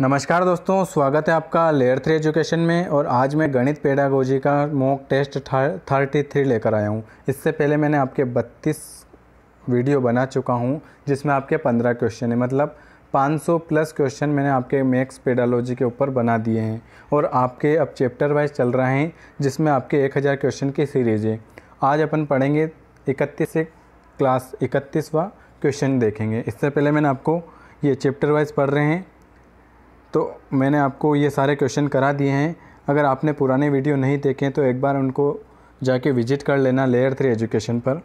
नमस्कार दोस्तों स्वागत है आपका लेयर थ्री एजुकेशन में और आज मैं गणित पेडागोजी का मॉक टेस्ट थर्टी थ्री लेकर आया हूँ इससे पहले मैंने आपके बत्तीस वीडियो बना चुका हूँ जिसमें आपके पंद्रह क्वेश्चन है मतलब 500 प्लस क्वेश्चन मैंने आपके मैक्स पेडालोजी के ऊपर बना दिए हैं और आपके अब चैप्टर वाइज चल रहे हैं जिसमें आपके एक क्वेश्चन की सीरीज है आज अपन पढ़ेंगे इकतीस क्लास इकतीसवा क्वेश्चन देखेंगे इससे पहले मैंने आपको ये चैप्टर वाइज पढ़ रहे हैं तो मैंने आपको ये सारे क्वेश्चन करा दिए हैं अगर आपने पुराने वीडियो नहीं देखे तो एक बार उनको जाके विजिट कर लेना लेयर थ्री एजुकेशन पर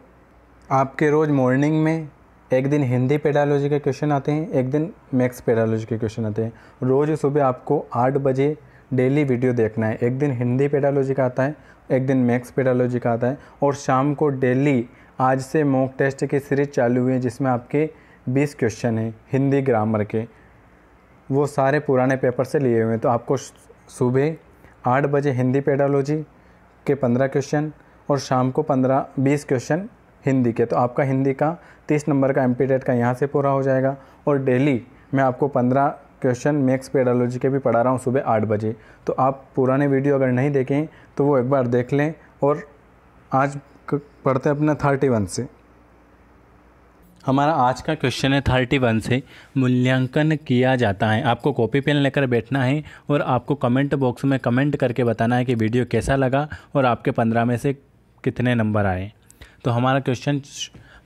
आपके रोज़ मॉर्निंग में एक दिन हिंदी पेडालॉजी के क्वेश्चन आते हैं एक दिन मैथ्स पेडालोजी के क्वेश्चन आते हैं रोज़ सुबह आपको आठ बजे डेली वीडियो देखना है एक दिन हिंदी पेडालोजी का आता है एक दिन मैथ्स पेडालॉजी का आता है और शाम को डेली आज से मॉक टेस्ट की सीरीज चालू हुई है जिसमें आपके 20 क्वेश्चन हैं हिंदी ग्रामर के वो सारे पुराने पेपर से लिए हुए हैं तो आपको सुबह आठ बजे हिंदी पेडालोजी के पंद्रह क्वेश्चन और शाम को पंद्रह बीस क्वेश्चन हिंदी के तो आपका हिंदी का तीस नंबर का एम का यहाँ से पूरा हो जाएगा और डेली मैं आपको पंद्रह क्वेश्चन मैक्स पेडालोजी के भी पढ़ा रहा हूँ सुबह आठ बजे तो आप पुराने वीडियो अगर नहीं देखें तो वो एक बार देख लें और आज पढ़ते अपना थर्टी वन से हमारा आज का क्वेश्चन है थर्टी वन से मूल्यांकन किया जाता है आपको कॉपी पेन लेकर बैठना है और आपको कमेंट बॉक्स में कमेंट करके बताना है कि वीडियो कैसा लगा और आपके पंद्रह में से कितने नंबर आए तो हमारा क्वेश्चन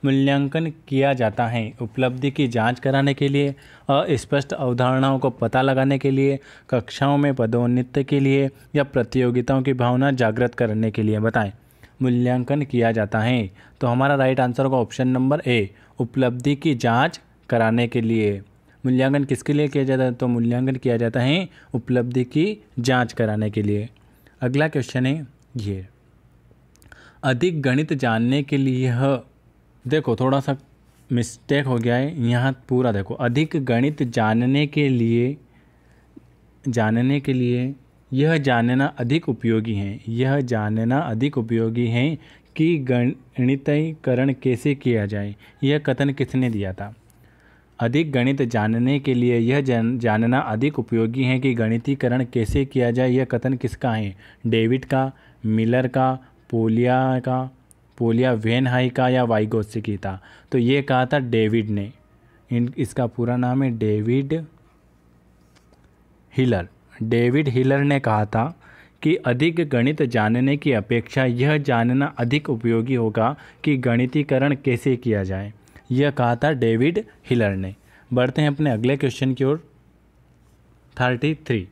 मूल्यांकन किया जाता है उपलब्धि की जांच कराने के लिए अस्पष्ट अवधारणाओं को पता लगाने के लिए कक्षाओं में पदोन्नति के लिए या प्रतियोगिताओं की भावना जागृत करने के लिए बताएं मूल्यांकन किया जाता है तो हमारा राइट आंसर होगा ऑप्शन नंबर ए उपलब्धि की जांच कराने के लिए मूल्यांकन किसके लिए किया जाता है तो मूल्यांकन किया जाता है उपलब्धि की जांच कराने के लिए अगला क्वेश्चन है ये अधिक गणित जानने के लिए देखो थोड़ा सा मिस्टेक हो गया है यहाँ पूरा देखो अधिक गणित जानने के लिए जानने के लिए यह जानना अधिक उपयोगी है यह जानना अधिक उपयोगी है कि गणितकरण कैसे किया जाए यह कथन किसने दिया था अधिक गणित जानने के लिए यह जन जानना अधिक उपयोगी है कि गणितीकरण कैसे किया जाए यह कथन किसका है डेविड का मिलर का पोलिया का पोलिया वेनहाई का या वाइगोसिकी था तो ये कहा था डेविड ने इन इसका पूरा नाम है डेविड हिलर डेविड हिलर ने कहा था कि अधिक गणित जानने की अपेक्षा यह जानना अधिक उपयोगी होगा कि गणितीकरण कैसे किया जाए यह कहा था डेविड हिलर ने बढ़ते हैं अपने अगले क्वेश्चन की ओर थर्टी थ्री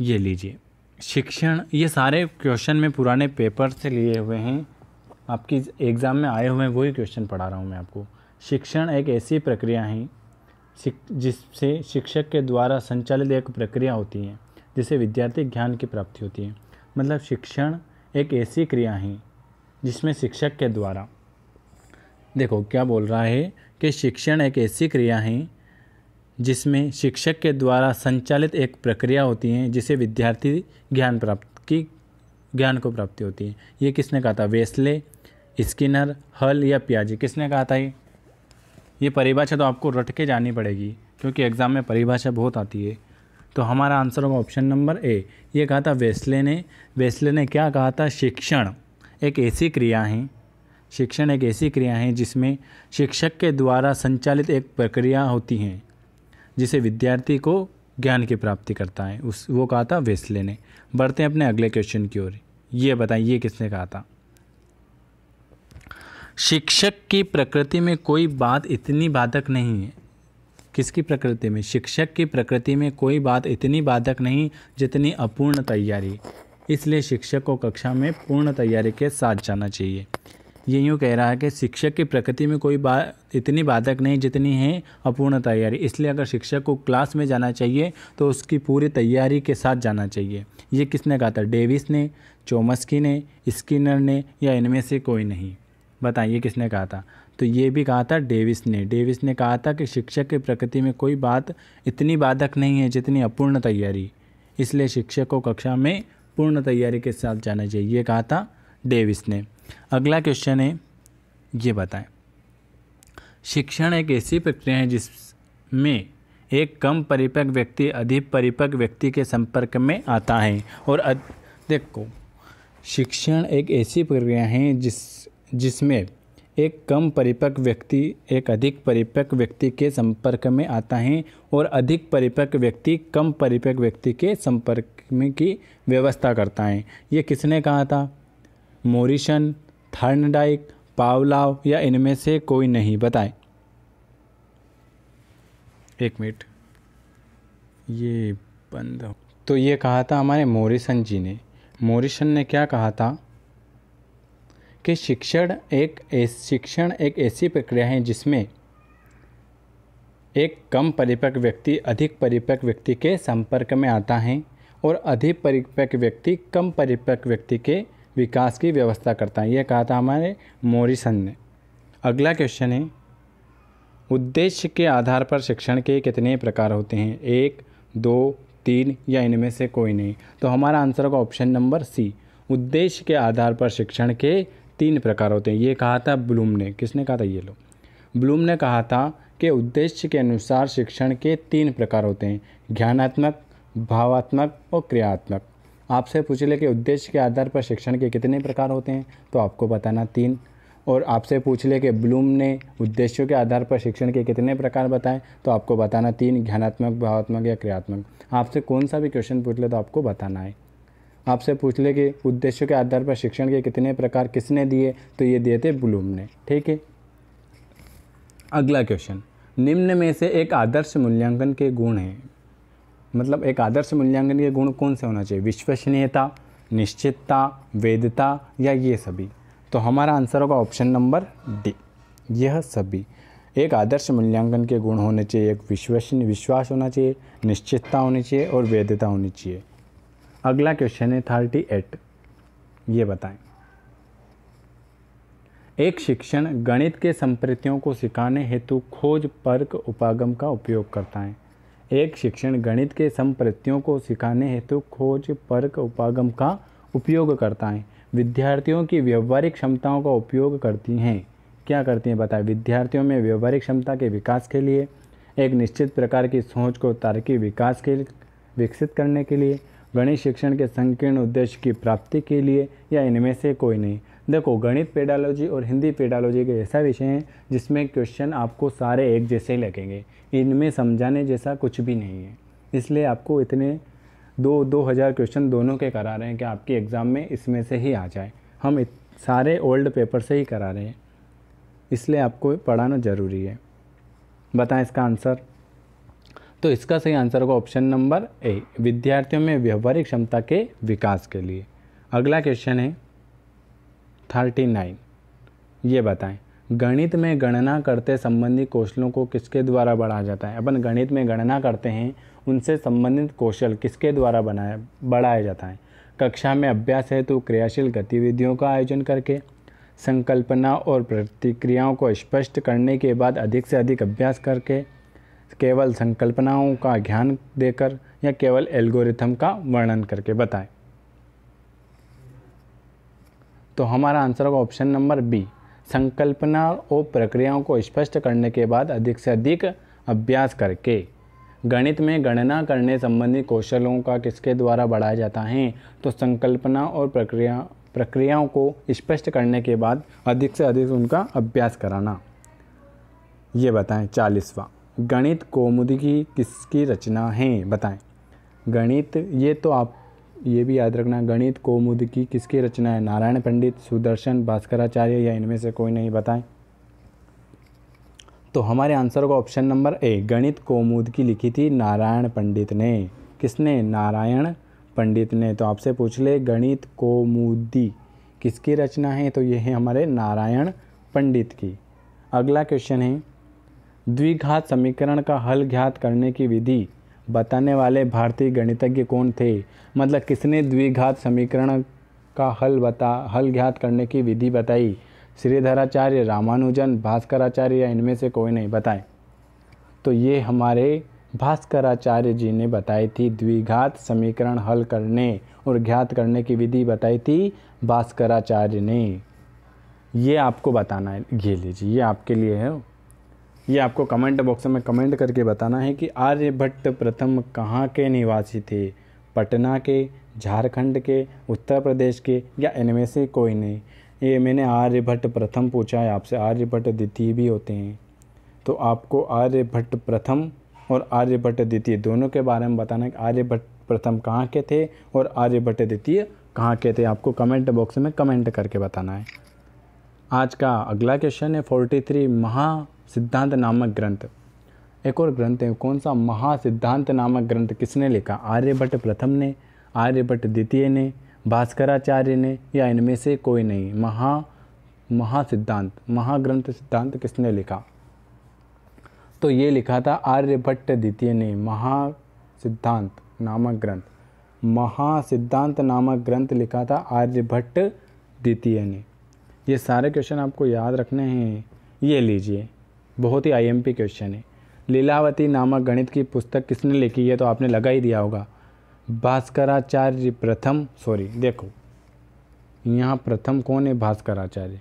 ये लीजिए शिक्षण ये सारे क्वेश्चन में पुराने पेपर से लिए हुए हैं आपकी एग्ज़ाम में आए हुए हैं वही क्वेश्चन पढ़ा रहा हूँ मैं आपको शिक्षण एक ऐसी प्रक्रिया है जिससे शिक्षक के द्वारा संचालित एक प्रक्रिया होती है जिसे विद्यार्थी ज्ञान की प्राप्ति होती है मतलब शिक्षण एक ऐसी क्रिया है जिसमें शिक्षक के द्वारा देखो क्या बोल रहा है कि शिक्षण एक ऐसी क्रिया है जिसमें शिक्षक के द्वारा संचालित एक प्रक्रिया होती है जिसे विद्यार्थी ज्ञान प्राप्त की ज्ञान को प्राप्ति होती है ये किसने कहा था वेस्ले स्किनर हल या प्याजी किसने कहा था ये ये परिभाषा तो आपको रट के जानी पड़ेगी क्योंकि एग्ज़ाम में परिभाषा बहुत आती है तो हमारा आंसर होगा ऑप्शन नंबर ए ये कहा था वेस्ले ने वेस्ले ने क्या कहा था शिक्षण एक ऐसी क्रिया है शिक्षण एक ऐसी क्रिया है जिसमें शिक्षक के द्वारा संचालित एक प्रक्रिया होती है जिसे विद्यार्थी को ज्ञान की प्राप्ति करता है उस वो कहा था वेस्ले ने बढ़ते हैं अपने अगले क्वेश्चन की ओर ये बताइए किसने कहा था शिक्षक की प्रकृति में कोई बात इतनी बाधक नहीं है किसकी प्रकृति में शिक्षक की प्रकृति में कोई बात इतनी बाधक नहीं जितनी अपूर्ण तैयारी इसलिए शिक्षक को कक्षा में पूर्ण तैयारी के साथ जाना चाहिए ये यूँ कह रहा है कि शिक्षक की प्रकृति में कोई बात इतनी बाधक नहीं जितनी है अपूर्ण तैयारी इसलिए अगर शिक्षक को क्लास में जाना चाहिए तो उसकी पूरी तैयारी के साथ जाना चाहिए ये किसने कहा था डेविस ने चोमस्की ने स्किनर ने या इनमें से कोई नहीं बताइए किसने कहा था तो ये भी कहा था डेविस ने डेविस ने कहा था कि शिक्षक की प्रकृति में कोई बात इतनी बाधक नहीं है जितनी अपूर्ण तैयारी इसलिए शिक्षक को कक्षा में पूर्ण तैयारी के साथ जाना चाहिए ये कहा था डेविस ने अगला क्वेश्चन है ये बताएं शिक्षण एक ऐसी प्रक्रिया है जिसमें एक कम परिपक्व व्यक्ति अधिक परिपक्व व्यक्ति के संपर्क में आता है और देखो शिक्षण एक ऐसी प्रक्रिया है जिस जिसमें एक कम परिपक्व व्यक्ति एक अधिक परिपक्व व्यक्ति के संपर्क में आता है और अधिक परिपक्व व्यक्ति कम परिपक्व व्यक्ति के संपर्क में की व्यवस्था करता है ये किसने कहा था मोरिशन थर्नडाइक पावलाव या इनमें से कोई नहीं बताए एक मिनट ये बंद तो ये कहा था हमारे मोरिसन जी ने मोरिसन ने क्या कहा था कि शिक्षण एक शिक्षण एक ऐसी प्रक्रिया है जिसमें एक कम परिपक्व व्यक्ति अधिक परिपक्व व्यक्ति के संपर्क में आता है और अधिक परिपक्व व्यक्ति कम परिपक्व व्यक्ति के विकास की व्यवस्था करता है यह कहा था हमारे मोरिसन ने अगला क्वेश्चन है उद्देश्य के आधार पर शिक्षण के कितने प्रकार होते हैं एक दो तीन या इनमें से कोई नहीं तो हमारा आंसर होगा ऑप्शन नंबर सी उद्देश्य के आधार पर शिक्षण के तीन प्रकार होते हैं ये कहा था ब्लूम ने किसने कहा था ये लोग ब्लूम ने कहा था कि उद्देश्य के अनुसार शिक्षण के तीन प्रकार होते हैं ज्ञानात्मक भावात्मक और क्रियात्मक आपसे पूछ ले कि उद्देश्य के आधार पर शिक्षण के कितने प्रकार होते हैं तो आपको बताना तीन और आपसे पूछ ले कि ब्लूम ने उद्देश्यों के आधार पर शिक्षण के कितने प्रकार बताएं तो आपको बताना तीन ज्ञानात्मक भावात्मक या क्रियात्मक आपसे कौन सा भी क्वेश्चन पूछ ले तो आपको बताना है आपसे पूछ ले कि उद्देश्य के आधार पर शिक्षण के कितने प्रकार किसने दिए तो ये दिए थे ब्लूम ने ठीक है अगला क्वेश्चन निम्न में से एक आदर्श मूल्यांकन के गुण हैं मतलब एक आदर्श मूल्यांकन के गुण कौन से होना चाहिए विश्वसनीयता निश्चितता वेदता या ये सभी तो हमारा आंसर होगा ऑप्शन नंबर डी यह सभी एक आदर्श मूल्यांकन के गुण होने चाहिए एक विश्वसनीय विश्वास होना चाहिए निश्चितता होनी चाहिए और वेदता होनी चाहिए अगला क्वेश्चन है थर्टी एट ये बताएं एक शिक्षण गणित के संप्रतियों को सिखाने हेतु खोज परक उपागम का उपयोग करता है एक शिक्षण गणित के संप्रतियों को सिखाने हेतु खोज परक उपागम का उपयोग करता है विद्यार्थियों की व्यवहारिक क्षमताओं का उपयोग करती हैं क्या करती हैं बताएं विद्यार्थियों में व्यवहारिक क्षमता के विकास के लिए एक निश्चित प्रकार की सोच को तार्किक विकास के विकसित करने के लिए गणित शिक्षण के संकीर्ण उद्देश्य की प्राप्ति के लिए या इनमें से कोई नहीं देखो गणित पेडालॉजी और हिंदी पेडालॉजी के ऐसा विषय हैं जिसमें क्वेश्चन आपको सारे एक जैसे ही लगेंगे इनमें समझाने जैसा कुछ भी नहीं है इसलिए आपको इतने दो दो हज़ार क्वेश्चन दोनों के करा रहे हैं कि आपके एग्ज़ाम में इसमें से ही आ जाए हम सारे ओल्ड पेपर से ही करा रहे हैं इसलिए आपको पढ़ाना ज़रूरी है बताएं इसका आंसर तो इसका सही आंसर होगा ऑप्शन नंबर ए विद्यार्थियों में व्यवहारिक क्षमता के विकास के लिए अगला क्वेश्चन है थर्टी नाइन ये बताएं गणित में गणना करते संबंधित कौशलों को किसके द्वारा बढ़ाया जाता है अपन गणित में गणना करते हैं उनसे संबंधित कौशल किसके द्वारा बनाया बढ़ाया जाता है कक्षा में अभ्यास हेतु क्रियाशील गतिविधियों का आयोजन करके संकल्पना और प्रतिक्रियाओं को स्पष्ट करने के बाद अधिक से अधिक अभ्यास करके केवल संकल्पनाओं का ज्ञान देकर या केवल एल्गोरिथम का वर्णन करके बताएं तो हमारा आंसर होगा ऑप्शन नंबर बी संकल्पना और प्रक्रियाओं को स्पष्ट करने के बाद अधिक से अधिक अभ्यास करके गणित में गणना करने संबंधी कौशलों का किसके द्वारा बढ़ाया जाता है तो संकल्पना और प्रक्रिया प्रक्रियाओं को स्पष्ट करने के बाद अधिक से अधिक उनका अभ्यास कराना ये बताएं चालीसवा गणित कौमुदी की किसकी रचना है बताएं गणित ये तो आप ये भी याद रखना गणित कौमुद की किसकी रचना है नारायण पंडित सुदर्शन भास्कराचार्य या इनमें से कोई नहीं बताएं तो हमारे आंसर होगा ऑप्शन नंबर ए गणित कौमुद की लिखी थी नारायण पंडित ने किसने नारायण पंडित ने तो आपसे पूछ ले गणित कौमुदी किसकी रचना है तो ये है हमारे नारायण पंडित की अगला क्वेश्चन है द्विघात समीकरण का हल ज्ञात करने की विधि बताने वाले भारतीय गणितज्ञ कौन थे मतलब किसने द्विघात समीकरण का हल बता हल ज्ञात करने की विधि बताई श्रीधराचार्य रामानुजन भास्कराचार्य या इनमें से कोई नहीं बताए तो ये हमारे भास्कराचार्य जी ने बताई थी द्विघात समीकरण हल करने और ज्ञात करने की विधि बताई थी भास्कराचार्य ने ये आपको बताना है ये लीजिए ये आपके लिए है ये आपको कमेंट बॉक्स में कमेंट करके बताना है कि आर्यभट्ट प्रथम कहाँ के निवासी थे पटना के झारखंड के उत्तर प्रदेश के या इनमें से कोई नहीं ये मैंने आर्यभट्ट प्रथम पूछा है आपसे आर्यभट्ट द्वितीय भी होते हैं तो आपको आर्यभट्ट प्रथम और आर्यभट्ट द्वितीय दोनों के बारे में बताना है कि आर्यभट्ट प्रथम कहाँ के थे और आर्यभट्ट द्वितीय कहाँ के थे आपको कमेंट बॉक्स में कमेंट करके बताना है आज का अगला क्वेश्चन है फोर्टी थ्री महा सिद्धांत नामक ग्रंथ एक और ग्रंथ है कौन सा महासिद्धांत नामक ग्रंथ किसने लिखा आर्यभट्ट प्रथम ने आर्यभट्ट द्वितीय ने भास्कराचार्य ने या इनमें से कोई नहीं महा महासिद्धांत महाग्रंथ सिद्धांत किसने लिखा तो ये लिखा था आर्यभट्ट द्वितीय ने महासिद्धांत नामक ग्रंथ महासिद्धांत नामक ग्रंथ लिखा था आर्यभट्ट द्वितीय ने ये सारे क्वेश्चन आपको याद रखने हैं ये लीजिए बहुत ही आईएमपी क्वेश्चन है लीलावती नामक गणित की पुस्तक किसने लिखी है तो आपने लगा ही दिया होगा भास्कराचार्य प्रथम सॉरी देखो यहाँ प्रथम कौन है भास्कराचार्य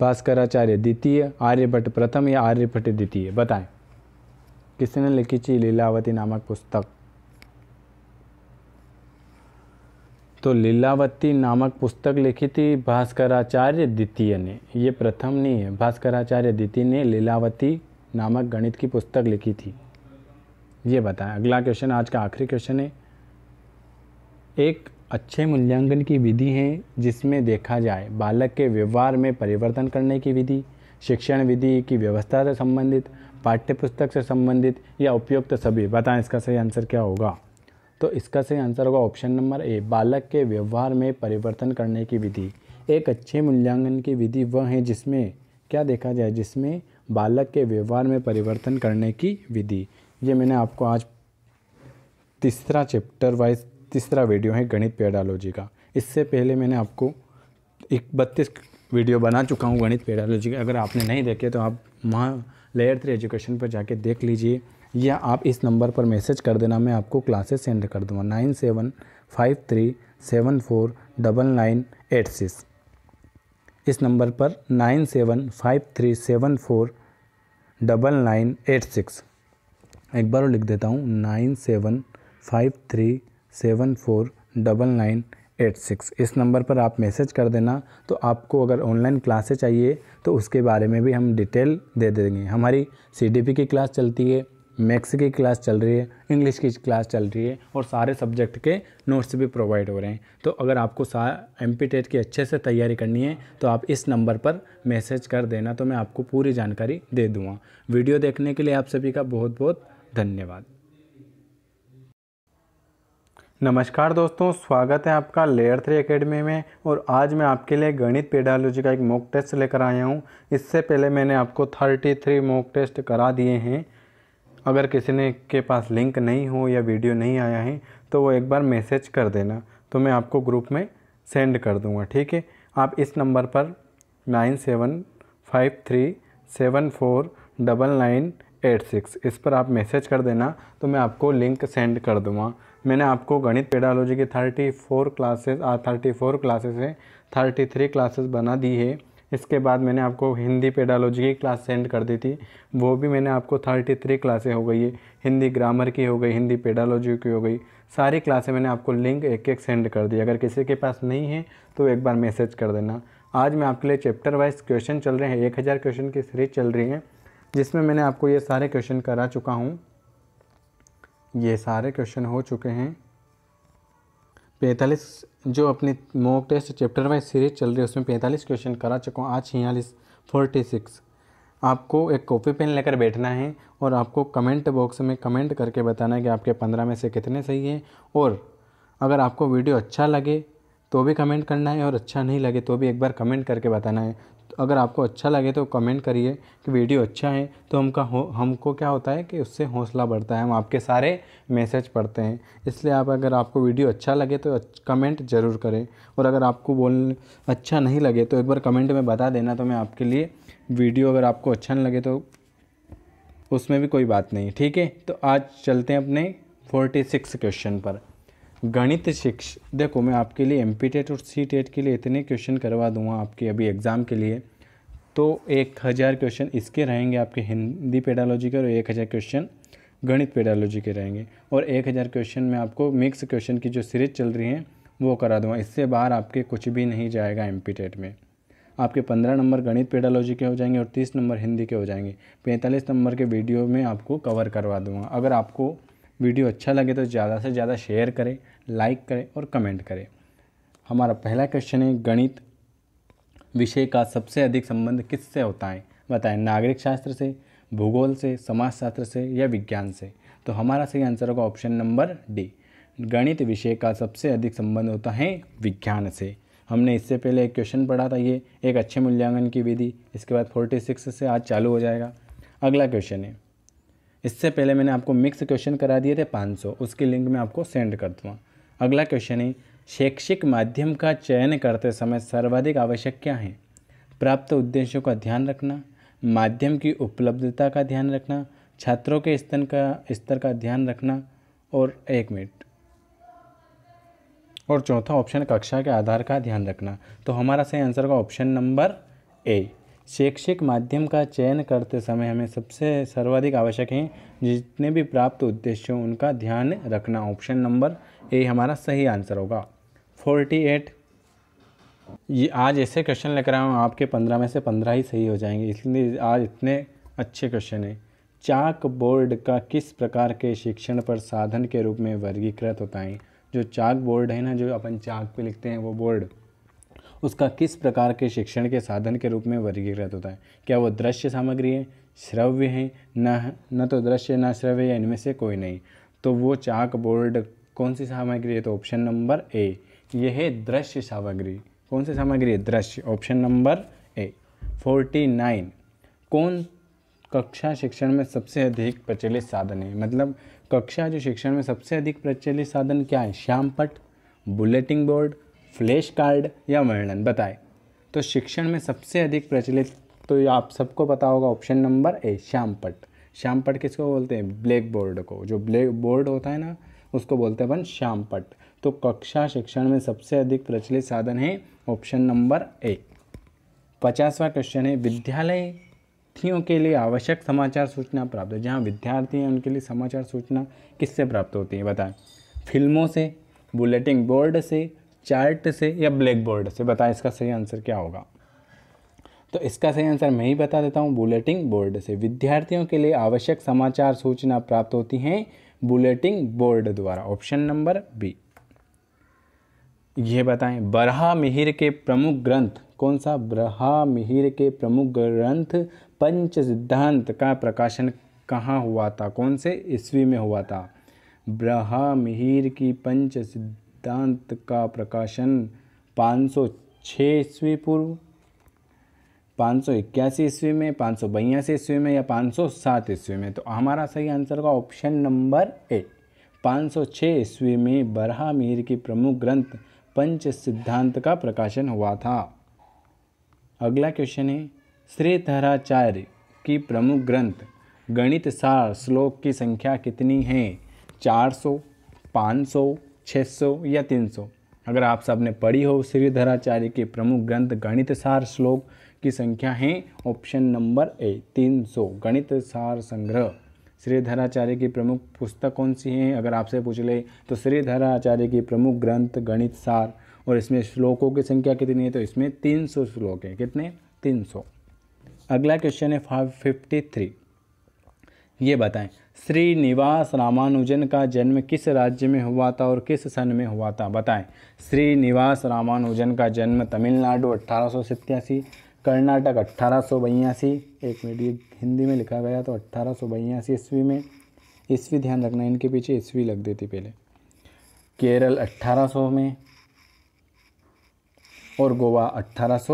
भास्कराचार्य द्वितीय आर्यभट्ट प्रथम या आर्यभट्ट द्वितीय बताएं किसने लिखी थी लीलावती नामक पुस्तक तो लीलावती नामक पुस्तक लिखी थी भास्कराचार्य द्वितीय ने ये प्रथम नहीं है भास्कराचार्य द्वितीय ने लीलावती नामक गणित की पुस्तक लिखी थी ये बताएं अगला क्वेश्चन आज का आखिरी क्वेश्चन है एक अच्छे मूल्यांकन की विधि है जिसमें देखा जाए बालक के व्यवहार में परिवर्तन करने की विधि शिक्षण विधि की व्यवस्था से संबंधित पाठ्यपुस्तक से संबंधित या उपयुक्त सभी बताएं इसका सही आंसर क्या होगा तो इसका सही आंसर होगा ऑप्शन नंबर ए बालक के व्यवहार में परिवर्तन करने की विधि एक अच्छे मूल्यांकन की विधि वह है जिसमें क्या देखा जाए जिसमें बालक के व्यवहार में परिवर्तन करने की विधि ये मैंने आपको आज तीसरा चैप्टर वाइज तीसरा वीडियो है गणित पेडालोजी का इससे पहले मैंने आपको एक बत्तीस वीडियो बना चुका हूँ गणित पेडालोजी का अगर आपने नहीं देखे तो आप वहाँ लेयर थ्री एजुकेशन पर जाके देख लीजिए या आप इस नंबर पर मैसेज कर देना मैं आपको क्लासेस सेंड कर दूँगा nine seven five three seven four double nine eight six इस नंबर पर nine seven five three seven four double nine eight six एक बार लिख देता हूँ nine seven five three seven four double nine eight six इस number पर आप मैसेज कर देना तो आपको अगर ऑनलाइन क्लासेस चाहिए तो उसके बारे में भी हम डिटेल दे देंगे हमारी सी की क्लास चलती है मैक्स की क्लास चल रही है इंग्लिश की क्लास चल रही है और सारे सब्जेक्ट के नोट्स भी प्रोवाइड हो रहे हैं तो अगर आपको सा एम e की अच्छे से तैयारी करनी है तो आप इस नंबर पर मैसेज कर देना तो मैं आपको पूरी जानकारी दे दूँगा वीडियो देखने के लिए आप सभी का बहुत बहुत धन्यवाद नमस्कार दोस्तों स्वागत है आपका लेयर थ्री एकेडमी में और आज मैं आपके लिए गणित पेडालोजी का एक मॉक टेस्ट लेकर आया हूँ इससे पहले मैंने आपको थर्टी थ्री मॉक टेस्ट करा दिए हैं अगर किसी ने के पास लिंक नहीं हो या वीडियो नहीं आया है तो वो एक बार मैसेज कर देना तो मैं आपको ग्रुप में सेंड कर दूँगा ठीक है आप इस नंबर पर nine seven five three seven four double nine eight six इस पर आप मैसेज कर देना तो मैं आपको लिंक सेंड कर दूँगा मैंने आपको गणित पेडालोजी की थर्टी फोर आ थर्टी फोर क्लासेस हैं थर्टी थ्री क्लासेज बना दी है इसके बाद मैंने आपको हिंदी पेडालोजी की क्लास सेंड कर दी थी वो भी मैंने आपको थर्टी थ्री क्लासें हो गई है हिंदी ग्रामर की हो गई हिंदी पेडालोजी की हो गई सारी क्लासें मैंने आपको लिंक एक एक सेंड कर दी अगर किसी के पास नहीं है तो एक बार मैसेज कर देना आज मैं आपके लिए चैप्टर वाइज क्वेश्चन चल रहे हैं एक हज़ार क्वेश्चन की सीरीज चल रही है जिसमें मैंने आपको ये सारे क्वेश्चन करा चुका हूँ ये सारे क्वेश्चन हो चुके हैं पैंतालीस जो अपने mock test chapter wise series चल रही है उसमें पैंतालीस क्वेश्चन करा चुका हूँ आज छियालीस फोर्टी सिक्स आपको एक कॉपी पेन लेकर बैठना है और आपको कमेंट बॉक्स में कमेंट करके बताना है कि आपके पंद्रह में से कितने सही हैं और अगर आपको वीडियो अच्छा लगे तो भी कमेंट करना है और अच्छा नहीं लगे तो भी एक बार कमेंट करके बताना है अगर आपको अच्छा लगे तो कमेंट करिए कि वीडियो अच्छा है तो हमका हो हमको क्या होता है कि उससे हौसला बढ़ता है हम आपके सारे मैसेज पढ़ते हैं इसलिए आप अगर आपको वीडियो अच्छा लगे तो कमेंट ज़रूर करें और अगर आपको बोल अच्छा नहीं लगे तो एक बार कमेंट में बता देना तो मैं आपके लिए वीडियो अगर आपको अच्छा नहीं लगे तो उसमें भी कोई बात नहीं ठीक है तो आज चलते हैं अपने फोर्टी सिक्स क्वेश्चन पर गणित शिक्षा देखो मैं आपके लिए एम पी टेट और सी टेट के लिए इतने क्वेश्चन करवा दूंगा आपके अभी एग्ज़ाम के लिए तो एक हज़ार क्वेश्चन इसके रहेंगे आपके हिंदी पेडालॉजी के और एक हज़ार क्वेश्चन गणित पेडालॉजी के रहेंगे और एक हज़ार क्वेश्चन में आपको मिक्स क्वेश्चन की जो सीरीज चल रही है वो करा दूँगा इससे बाहर आपके कुछ भी नहीं जाएगा एम टेट में आपके पंद्रह नंबर गणित पेडालॉजी के हो जाएंगे और तीस नंबर हिंदी के हो जाएंगे पैंतालीस नंबर के वीडियो में आपको कवर करवा दूँगा अगर आपको वीडियो अच्छा लगे तो ज़्यादा से ज़्यादा शेयर करें लाइक करें और कमेंट करें हमारा पहला क्वेश्चन है गणित विषय का सबसे अधिक संबंध किससे होता है बताएं नागरिक शास्त्र से भूगोल से समाजशास्त्र से या विज्ञान से तो हमारा सही आंसर होगा ऑप्शन नंबर डी गणित विषय का सबसे अधिक संबंध होता है विज्ञान से हमने इससे पहले एक क्वेश्चन पढ़ा था ये एक अच्छे मूल्यांकन की विधि इसके बाद 46 से आज चालू हो जाएगा अगला क्वेश्चन है इससे पहले मैंने आपको मिक्स क्वेश्चन करा दिए थे 500 उसकी लिंक मैं आपको सेंड कर दूँगा अगला क्वेश्चन है शैक्षिक माध्यम का चयन करते समय सर्वाधिक आवश्यक क्या है प्राप्त उद्देश्यों का ध्यान रखना माध्यम की उपलब्धता का ध्यान रखना छात्रों के स्तर का स्तर का ध्यान रखना और एक मिनट और चौथा ऑप्शन कक्षा के आधार का ध्यान रखना तो हमारा सही आंसर का ऑप्शन नंबर ए शैक्षिक माध्यम का चयन करते समय हमें सबसे सर्वाधिक आवश्यक है जितने भी प्राप्त उद्देश्यों उनका ध्यान रखना ऑप्शन नंबर ए हमारा सही आंसर होगा फोर्टी एट ये आज ऐसे क्वेश्चन लेकर आया हूँ आपके पंद्रह में से पंद्रह ही सही हो जाएंगे इसलिए आज इतने अच्छे क्वेश्चन हैं चाक बोर्ड का किस प्रकार के शिक्षण पर साधन के रूप में वर्गीकृत होता है जो चाक बोर्ड है ना जो अपन चाक पे लिखते हैं वो बोर्ड उसका किस प्रकार के शिक्षण के साधन के रूप में वर्गीकृत होता है क्या वो दृश्य सामग्री है श्रव्य है न न तो दृश्य न श्रव्य है इनमें से कोई नहीं तो वो चाक बोर्ड कौन सी सामग्री है तो ऑप्शन नंबर ए यह है दृश्य सामग्री कौन सी सामग्री है दृश्य option number A forty nine कौन कक्षा शिक्षण में सबसे अधिक प्रचलित साधन है मतलब कक्षा जो शिक्षण में सबसे अधिक प्रचलित साधन क्या है श्यामपट बुलेटिंग बोर्ड फ्लैश कार्ड या वर्णन बताएं तो शिक्षण में सबसे अधिक प्रचलित तो आप सबको पता होगा ऑप्शन नंबर ए श्यामपट श्यामपट किसको बोलते हैं ब्लैक बोर्ड को जो ब्लैक बोर्ड होता है ना उसको बोलते हैं अपन श्यामपट तो कक्षा शिक्षण में सबसे अधिक प्रचलित साधन है ऑप्शन नंबर ए पचासवा क्वेश्चन है विद्यालय विद्यार्थियों के लिए आवश्यक समाचार सूचना प्राप्त है जहाँ विद्यार्थी हैं उनके लिए समाचार सूचना किससे प्राप्त होती है बताएं फिल्मों से बुलेटिन बोर्ड से चार्ट से या ब्लैक बोर्ड से बताएं इसका सही आंसर क्या होगा तो इसका सही आंसर मैं ही बता देता हूँ बुलेटिन बोर्ड से विद्यार्थियों के लिए आवश्यक समाचार सूचना प्राप्त होती हैं बुलेटिन बोर्ड द्वारा ऑप्शन नंबर बी ये बताएं बरहा मिहिर के प्रमुख ग्रंथ कौन सा बरहा मिहिर के प्रमुख ग्रंथ पंच सिद्धांत का प्रकाशन कहाँ हुआ था कौन से ईस्वी में हुआ था ब्रहा मिहिर की पंच सिद्ध सिद्धांत का प्रकाशन 506 ईस्वी पूर्व पाँच सौ इक्यासी ईस्वी में पाँच सौ बयासी ईस्वी में या पाँच सौ सात ईस्वी में तो हमारा सही आंसर का ऑप्शन नंबर ए पाँच सौ छः ईस्वी में बरहा मीर की प्रमुख ग्रंथ पंच सिद्धांत का प्रकाशन हुआ था अगला क्वेश्चन है श्रीधराचार्य की प्रमुख ग्रंथ गणित सार श्लोक की संख्या कितनी है चार सौ पाँच सौ 600 या 300 अगर आप सबने पढ़ी हो श्रीधराचार्य के प्रमुख ग्रंथ गणित सार श्लोक की संख्या है ऑप्शन नंबर ए 300 गणित सार संग्रह श्रीधराचार्य की प्रमुख पुस्तक कौन सी है अगर आपसे पूछ ले तो श्रीधराचार्य की प्रमुख ग्रंथ गणित सार और इसमें श्लोकों की संख्या कितनी है तो इसमें 300 श्लोक हैं कितने 300 अगला क्वेश्चन है फाइव फिफ्टी थ्री ये बताएं श्रीनिवास रामानुजन का जन्म किस राज्य में हुआ था और किस सन में हुआ था बताएं श्रीनिवास रामानुजन का जन्म तमिलनाडु अट्ठारह कर्नाटक अट्ठारह एक मिनट ये हिंदी में लिखा गया तो अट्ठारह ईस्वी में ईस्वी ध्यान रखना इनके पीछे ईस्वी लग देती पहले केरल 1800 में और गोवा अट्ठारह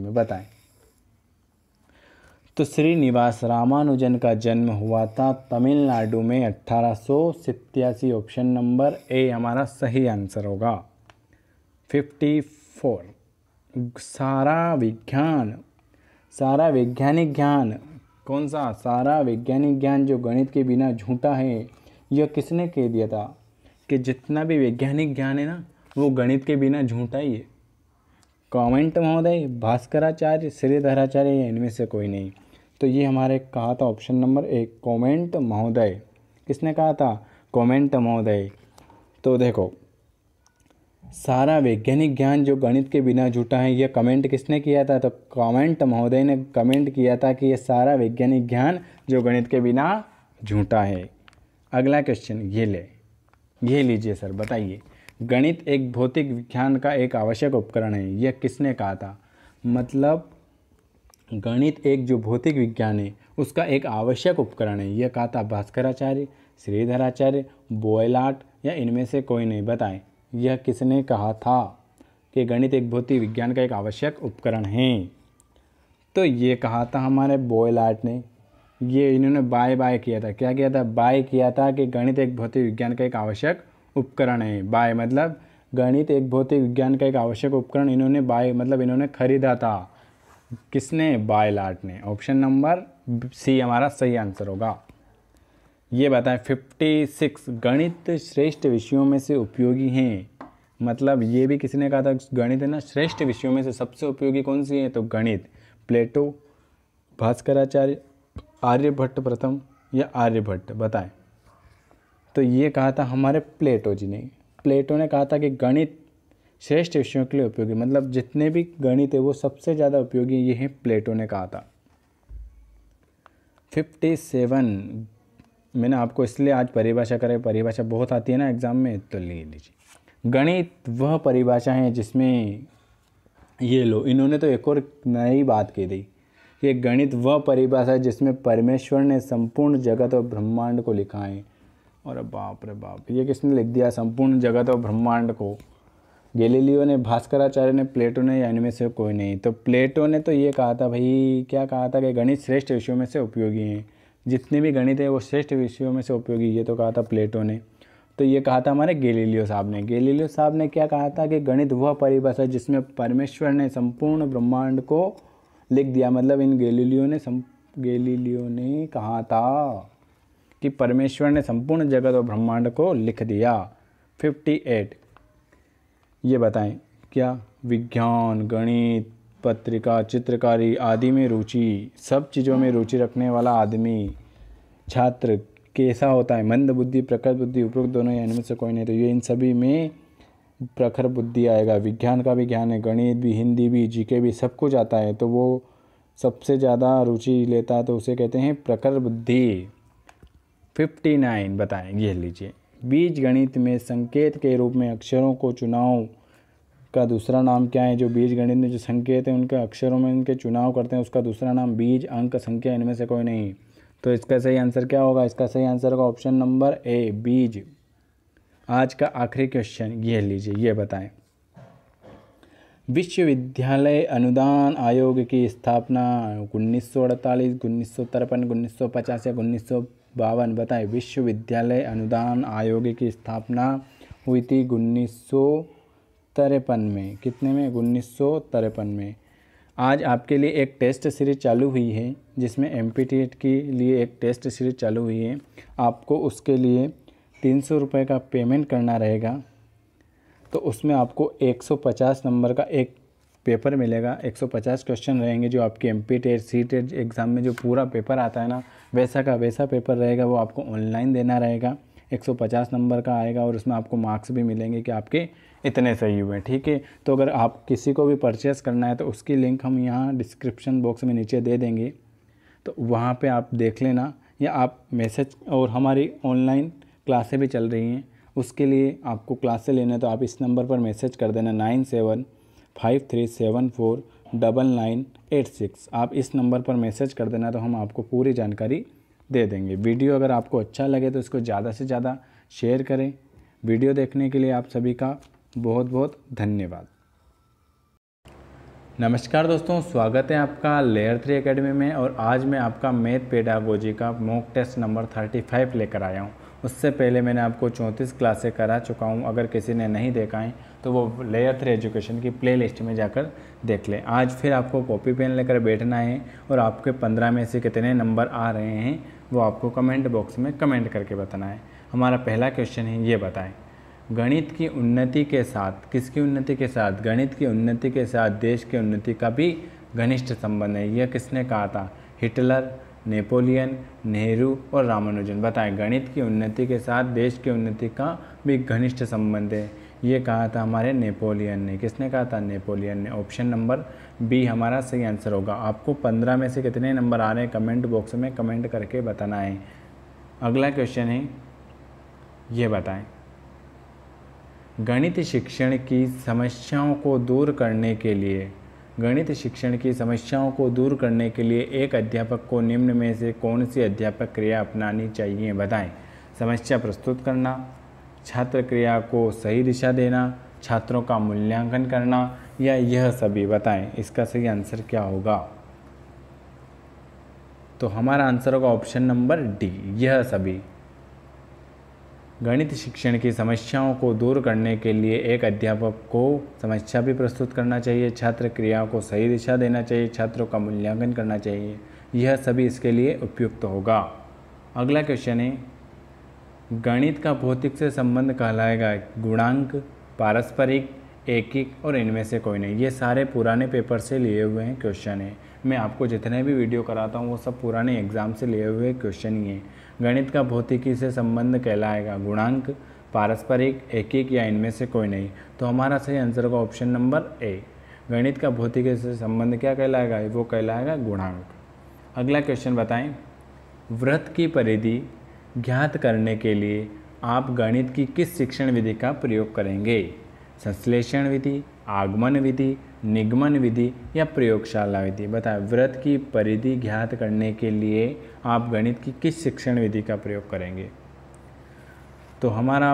में बताएं तो श्रीनिवास रामानुजन का जन्म हुआ था तमिलनाडु में अट्ठारह ऑप्शन नंबर ए हमारा सही आंसर होगा 54 सारा विज्ञान सारा वैज्ञानिक ज्ञान कौन सा सारा वैज्ञानिक ज्ञान जो गणित के बिना झूठा है यह किसने कह दिया था कि जितना भी वैज्ञानिक ज्ञान है ना वो गणित के बिना झूठा ही है कमेंट महोदय भास्कराचार्य श्रीधराचार्य इनमें से कोई नहीं तो ये हमारे कहा था ऑप्शन नंबर एक कॉमेंट महोदय किसने कहा था कॉमेंट महोदय तो देखो सारा वैज्ञानिक ज्ञान जो गणित के बिना जुटा है यह कमेंट किसने किया था तो कमेंट महोदय ने कमेंट किया था कि यह सारा वैज्ञानिक ज्ञान जो गणित के बिना झूठा है अगला क्वेश्चन ये ले ये लीजिए सर बताइए गणित एक भौतिक विज्ञान का एक आवश्यक उपकरण है यह किसने कहा था मतलब गणित एक जो भौतिक विज्ञान है उसका एक आवश्यक उपकरण है यह कहा था भास्कराचार्य श्रीधराचार्य बोयलाट या इनमें से कोई नहीं बताए यह किसने कहा था कि गणित एक भौतिक विज्ञान का एक आवश्यक उपकरण है तो ये कहा था हमारे बोयलाट ने ये इन्होंने बाय बाय किया था क्या किया था बाय किया था कि गणित एक भौतिक विज्ञान का एक आवश्यक उपकरण है बाय मतलब गणित एक भौतिक विज्ञान का एक आवश्यक उपकरण इन्होंने बाय मतलब इन्होंने खरीदा था किसने बायल आर्ट ने ऑप्शन नंबर सी हमारा सही आंसर होगा ये बताएं 56 गणित श्रेष्ठ विषयों में से उपयोगी हैं मतलब ये भी किसी ने कहा था गणित है ना श्रेष्ठ विषयों में से सबसे उपयोगी कौन सी है तो गणित प्लेटो भास्कराचार्य आर्यभट्ट प्रथम या आर्यभट्ट बताएं तो ये कहा था हमारे प्लेटो जी ने प्लेटो ने कहा था कि गणित श्रेष्ठ विषयों के लिए उपयोगी मतलब जितने भी गणित है वो सबसे ज़्यादा उपयोगी ये है प्लेटो ने कहा था फिफ्टी सेवन मैंने आपको इसलिए आज परिभाषा करे परिभाषा बहुत आती है ना एग्ज़ाम में तो ले लीजिए गणित वह परिभाषा है जिसमें ये लो इन्होंने तो एक और नई बात कह दी कि गणित वह परिभाषा है जिसमें परमेश्वर ने संपूर्ण जगत और ब्रह्मांड को लिखा है और बाप रे बाप ये किसने लिख दिया संपूर्ण जगत और ब्रह्मांड को गैलीलियो ने भास्कराचार्य ने प्लेटो ने या इनमें से कोई नहीं तो प्लेटो ने तो ये कहा था भाई क्या कहा था कि गणित श्रेष्ठ विषयों में से उपयोगी हैं जितने भी गणित हैं वो श्रेष्ठ विषयों में से उपयोगी ये तो कहा था प्लेटो ने तो ये कहा था हमारे गैलीलियो साहब ने गैलीलियो साहब ने क्या कहा था कि गणित वह परिभाषा जिसमें परमेश्वर ने संपूर्ण ब्रह्मांड को लिख दिया मतलब इन गैलीलियो ने सम गैलीलियो ने कहा था कि परमेश्वर ने संपूर्ण जगत और ब्रह्मांड को लिख दिया 58 ये बताएं क्या विज्ञान गणित पत्रिका चित्रकारी आदि में रुचि सब चीज़ों में रुचि रखने वाला आदमी छात्र कैसा होता है मंद बुद्धि प्रखर बुद्धि उपरोक्त दोनों ही इनमें से कोई नहीं तो ये इन सभी में प्रखर बुद्धि आएगा विज्ञान का भी ज्ञान है गणित भी हिंदी भी जीके भी सब कुछ आता है तो वो सबसे ज़्यादा रुचि लेता है तो उसे कहते हैं प्रखर बुद्धि फिफ्टी नाइन बताएँ ये लीजिए बीज गणित में संकेत के रूप में अक्षरों को चुनाव का दूसरा नाम क्या है जो बीज गणित में जो संकेत है उनके अक्षरों में उनके चुनाव करते हैं उसका दूसरा नाम बीज अंक संख्या इनमें से कोई नहीं तो इसका सही आंसर क्या होगा इसका सही आंसर होगा ऑप्शन नंबर ए बीज आज का आखिरी क्वेश्चन ये लीजिए ये बताएं विश्वविद्यालय अनुदान आयोग की स्थापना उन्नीस सौ अड़तालीस उन्नीस सौ तिरपन उन्नीस सौ पचास या उन्नीस सौ बावन बताएं विश्वविद्यालय अनुदान आयोग की स्थापना हुई थी उन्नीस तिरपन में कितने में उन्नीस तिरपन में आज आपके लिए एक टेस्ट सीरीज चालू हुई है जिसमें एम पी e के लिए एक टेस्ट सीरीज चालू हुई है आपको उसके लिए तीन सौ रुपये का पेमेंट करना रहेगा तो उसमें आपको 150 नंबर का एक पेपर मिलेगा 150 क्वेश्चन रहेंगे जो आपके M P TET C e TET e exam में जो पूरा पेपर आता है ना वैसा का वैसा पेपर रहेगा वो आपको ऑनलाइन देना रहेगा 150 नंबर का आएगा और उसमें आपको मार्क्स भी मिलेंगे कि आपके इतने सही हुए ठीक है तो अगर आप किसी को भी परचेस करना है तो उसकी लिंक हम यहाँ डिस्क्रिप्शन बॉक्स में नीचे दे देंगे तो वहाँ पर आप देख लेना या आप मैसेज और हमारी ऑनलाइन क्लासें भी चल रही हैं उसके लिए आपको क्लासें लेना है तो आप इस नंबर पर मैसेज कर देना nine seven five three seven four double nine eight six आप इस नंबर पर मैसेज कर देना तो हम आपको पूरी जानकारी दे देंगे वीडियो अगर आपको अच्छा लगे तो इसको ज़्यादा से ज़्यादा शेयर करें वीडियो देखने के लिए आप सभी का बहुत बहुत धन्यवाद नमस्कार दोस्तों स्वागत है आपका लेयर थ्री एकेडमी में और आज मैं आपका मैथ पेडागोजी का mock test number thirty five लेकर आया हूँ उससे पहले मैंने आपको चौंतीस क्लासें करा चुका हूँ अगर किसी ने नहीं देखा है तो वो लेयर थ्री एजुकेशन की प्ले लिस्ट में जाकर देख लें आज फिर आपको कॉपी पेन लेकर बैठना है और आपके पंद्रह में से कितने नंबर आ रहे हैं वो आपको कमेंट बॉक्स में कमेंट करके बताना है हमारा पहला क्वेश्चन है ये बताएं गणित की उन्नति के साथ किसकी उन्नति के साथ गणित की उन्नति के साथ देश की उन्नति का भी घनिष्ठ संबंध है यह किसने कहा था हिटलर नेपोलियन नेहरू और रामानुजन बताएं गणित की उन्नति के साथ देश की उन्नति का भी घनिष्ठ संबंध है ये कहा था हमारे नेपोलियन ने किसने कहा था नेपोलियन ने ऑप्शन नंबर बी हमारा सही आंसर होगा आपको पंद्रह में से कितने नंबर आ रहे हैं कमेंट बॉक्स में कमेंट करके बताना है अगला क्वेश्चन है ये बताएं गणित शिक्षण की समस्याओं को दूर करने के लिए गणित शिक्षण की समस्याओं को दूर करने के लिए एक अध्यापक को निम्न में से कौन सी अध्यापक क्रिया अपनानी चाहिए बताएं समस्या प्रस्तुत करना छात्र क्रिया को सही दिशा देना छात्रों का मूल्यांकन करना या यह सभी बताएं इसका सही आंसर क्या होगा तो हमारा आंसर होगा ऑप्शन नंबर डी यह सभी गणित शिक्षण की समस्याओं को दूर करने के लिए एक अध्यापक को समस्या भी प्रस्तुत करना चाहिए छात्र क्रियाओं को सही दिशा देना चाहिए छात्रों का मूल्यांकन करना चाहिए यह सभी इसके लिए उपयुक्त होगा अगला क्वेश्चन है गणित का भौतिक से संबंध कहलाएगा गुणांक पारस्परिक एकिक और इनमें से कोई नहीं ये सारे पुराने पेपर से लिए हुए हैं क्वेश्चन हैं मैं आपको जितने भी वीडियो कराता हूँ वो सब पुराने एग्जाम से लिए हुए क्वेश्चन ही हैं गणित का भौतिकी से संबंध कहलाएगा गुणांक पारस्परिक एकिक या इनमें से कोई नहीं तो हमारा सही आंसर होगा ऑप्शन नंबर ए गणित का भौतिकी से संबंध क्या कहलाएगा वो कहलाएगा गुणांक अगला क्वेश्चन बताएं व्रत की परिधि ज्ञात करने के लिए आप गणित की किस शिक्षण विधि का प्रयोग करेंगे संश्लेषण विधि आगमन विधि निगमन विधि या प्रयोगशाला विधि बताएं व्रत की परिधि ज्ञात करने के लिए आप गणित की किस शिक्षण विधि का प्रयोग करेंगे तो हमारा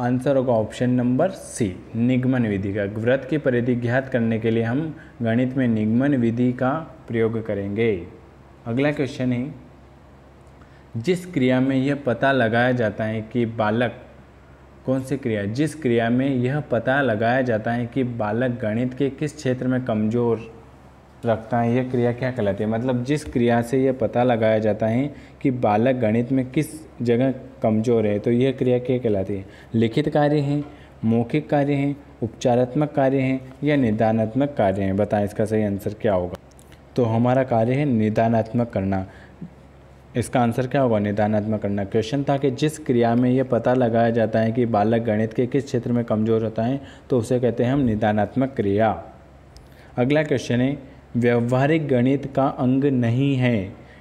आंसर होगा ऑप्शन नंबर सी निगमन विधि का व्रत की परिधि ज्ञात करने के लिए हम गणित में निगमन विधि का प्रयोग करेंगे अगला क्वेश्चन है जिस क्रिया में यह पता लगाया जाता है कि बालक कौन सी क्रिया जिस क्रिया में यह पता लगाया जाता है कि बालक गणित के किस क्षेत्र में कमज़ोर रखता है यह क्रिया क्या कहलाती है मतलब जिस क्रिया से यह पता लगाया जाता है कि बालक गणित में किस जगह कमज़ोर है तो यह क्रिया क्या कहलाती है लिखित कार्य हैं मौखिक कार्य हैं उपचारात्मक कार्य हैं या निदानात्मक कार्य हैं बताएं इसका सही आंसर क्या होगा तो हमारा कार्य है निदानात्मक करना इसका आंसर क्या होगा निदानात्मक करना क्वेश्चन था कि जिस क्रिया में यह पता लगाया जाता है कि बालक गणित के किस क्षेत्र में कमज़ोर होता है तो उसे कहते हैं हम निदानात्मक क्रिया अगला क्वेश्चन है व्यवहारिक गणित का अंग नहीं है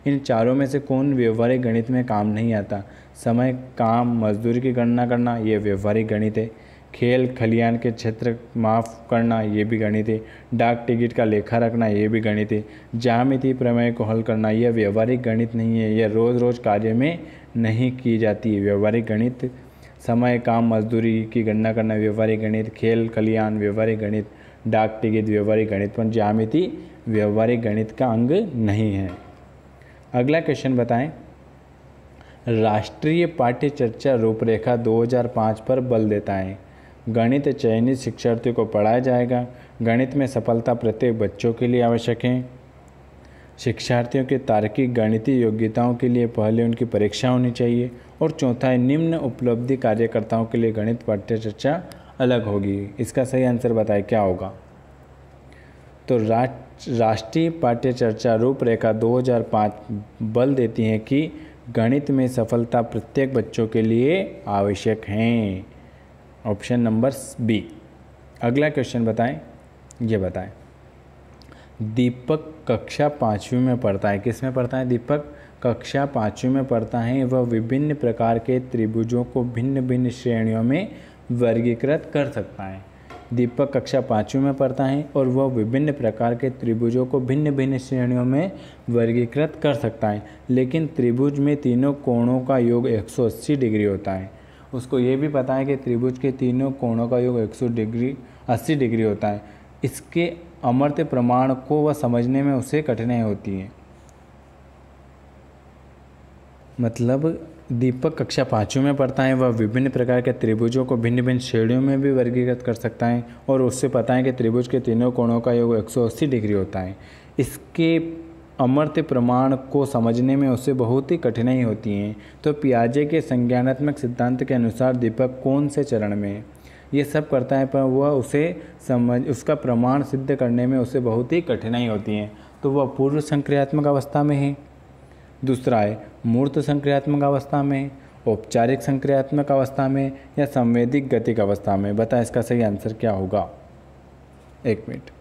इन चारों में से कौन व्यवहारिक गणित में काम नहीं आता समय काम मजदूरी की गणना करना ये व्यवहारिक गणित है खेल खलियान के क्षेत्र माफ़ करना ये भी गणित है डाक टिकट का लेखा रखना ये भी गणित है जामिति प्रमेय को हल करना यह व्यवहारिक गणित नहीं है यह रोज़ रोज़ कार्य में नहीं की जाती है व्यवहारिक गणित समय काम मजदूरी की गणना करना व्यवहारिक गणित खेल खलियान व्यवहारिक गणित डाक टिकट व्यवहारिक गणित पर जामिति व्यवहारिक गणित का अंग नहीं है अगला क्वेश्चन बताएं राष्ट्रीय पाठ्य चर्चा रूपरेखा 2005 पर बल देता है गणित चयनित शिक्षार्थियों को पढ़ाया जाएगा गणित में सफलता प्रत्येक बच्चों के लिए आवश्यक है शिक्षार्थियों के तार्किक गणितीय योग्यताओं के लिए पहले उनकी परीक्षा होनी चाहिए और चौथा है निम्न उपलब्धि कार्यकर्ताओं के लिए गणित पाठ्य चर्चा अलग होगी इसका सही आंसर बताए क्या होगा तो राष्ट्रीय पाठ्य चर्चा रूपरेखा 2005 बल देती है कि गणित में सफलता प्रत्येक बच्चों के लिए आवश्यक हैं ऑप्शन नंबर बी अगला क्वेश्चन बताएं ये बताएं दीपक कक्षा पाँचवीं में पढ़ता है किस में पढ़ता है दीपक कक्षा पाँचवीं में पढ़ता है वह विभिन्न प्रकार के त्रिभुजों को भिन्न भिन्न श्रेणियों में वर्गीकृत कर सकता है दीपक कक्षा पाँचवीं में पढ़ता है और वह विभिन्न प्रकार के त्रिभुजों को भिन्न भिन्न श्रेणियों में वर्गीकृत कर सकता है लेकिन त्रिभुज में तीनों कोणों का योग 180 डिग्री होता है उसको ये भी पता है कि त्रिभुज के तीनों कोणों का योग 100 डिग्री 80 डिग्री होता है इसके अमर्त्य प्रमाण को वह समझने में उसे कठिनाई होती है मतलब दीपक कक्षा पाँचों में पढ़ता है वह विभिन्न प्रकार के त्रिभुजों को भिन्न भिन्न श्रेणियों में भी वर्गीकृत कर सकता है और उससे पता है कि त्रिभुज के तीनों कोणों का योग 180 डिग्री होता है इसके अमर्त्य प्रमाण को समझने में उसे बहुत ही कठिनाई होती हैं तो पियाजे के संज्ञानात्मक सिद्धांत के अनुसार दीपक कौन से चरण में ये सब करता है पर वह उसे समझ उसका प्रमाण सिद्ध करने में उसे बहुत ही कठिनाई होती है तो वह पूर्व संक्रियात्मक अवस्था में है दूसरा है मूर्त संक्रियात्मक अवस्था में औपचारिक संक्रियात्मक अवस्था में या संवेदिक गतिक अवस्था में बता इसका सही आंसर क्या होगा एक मिनट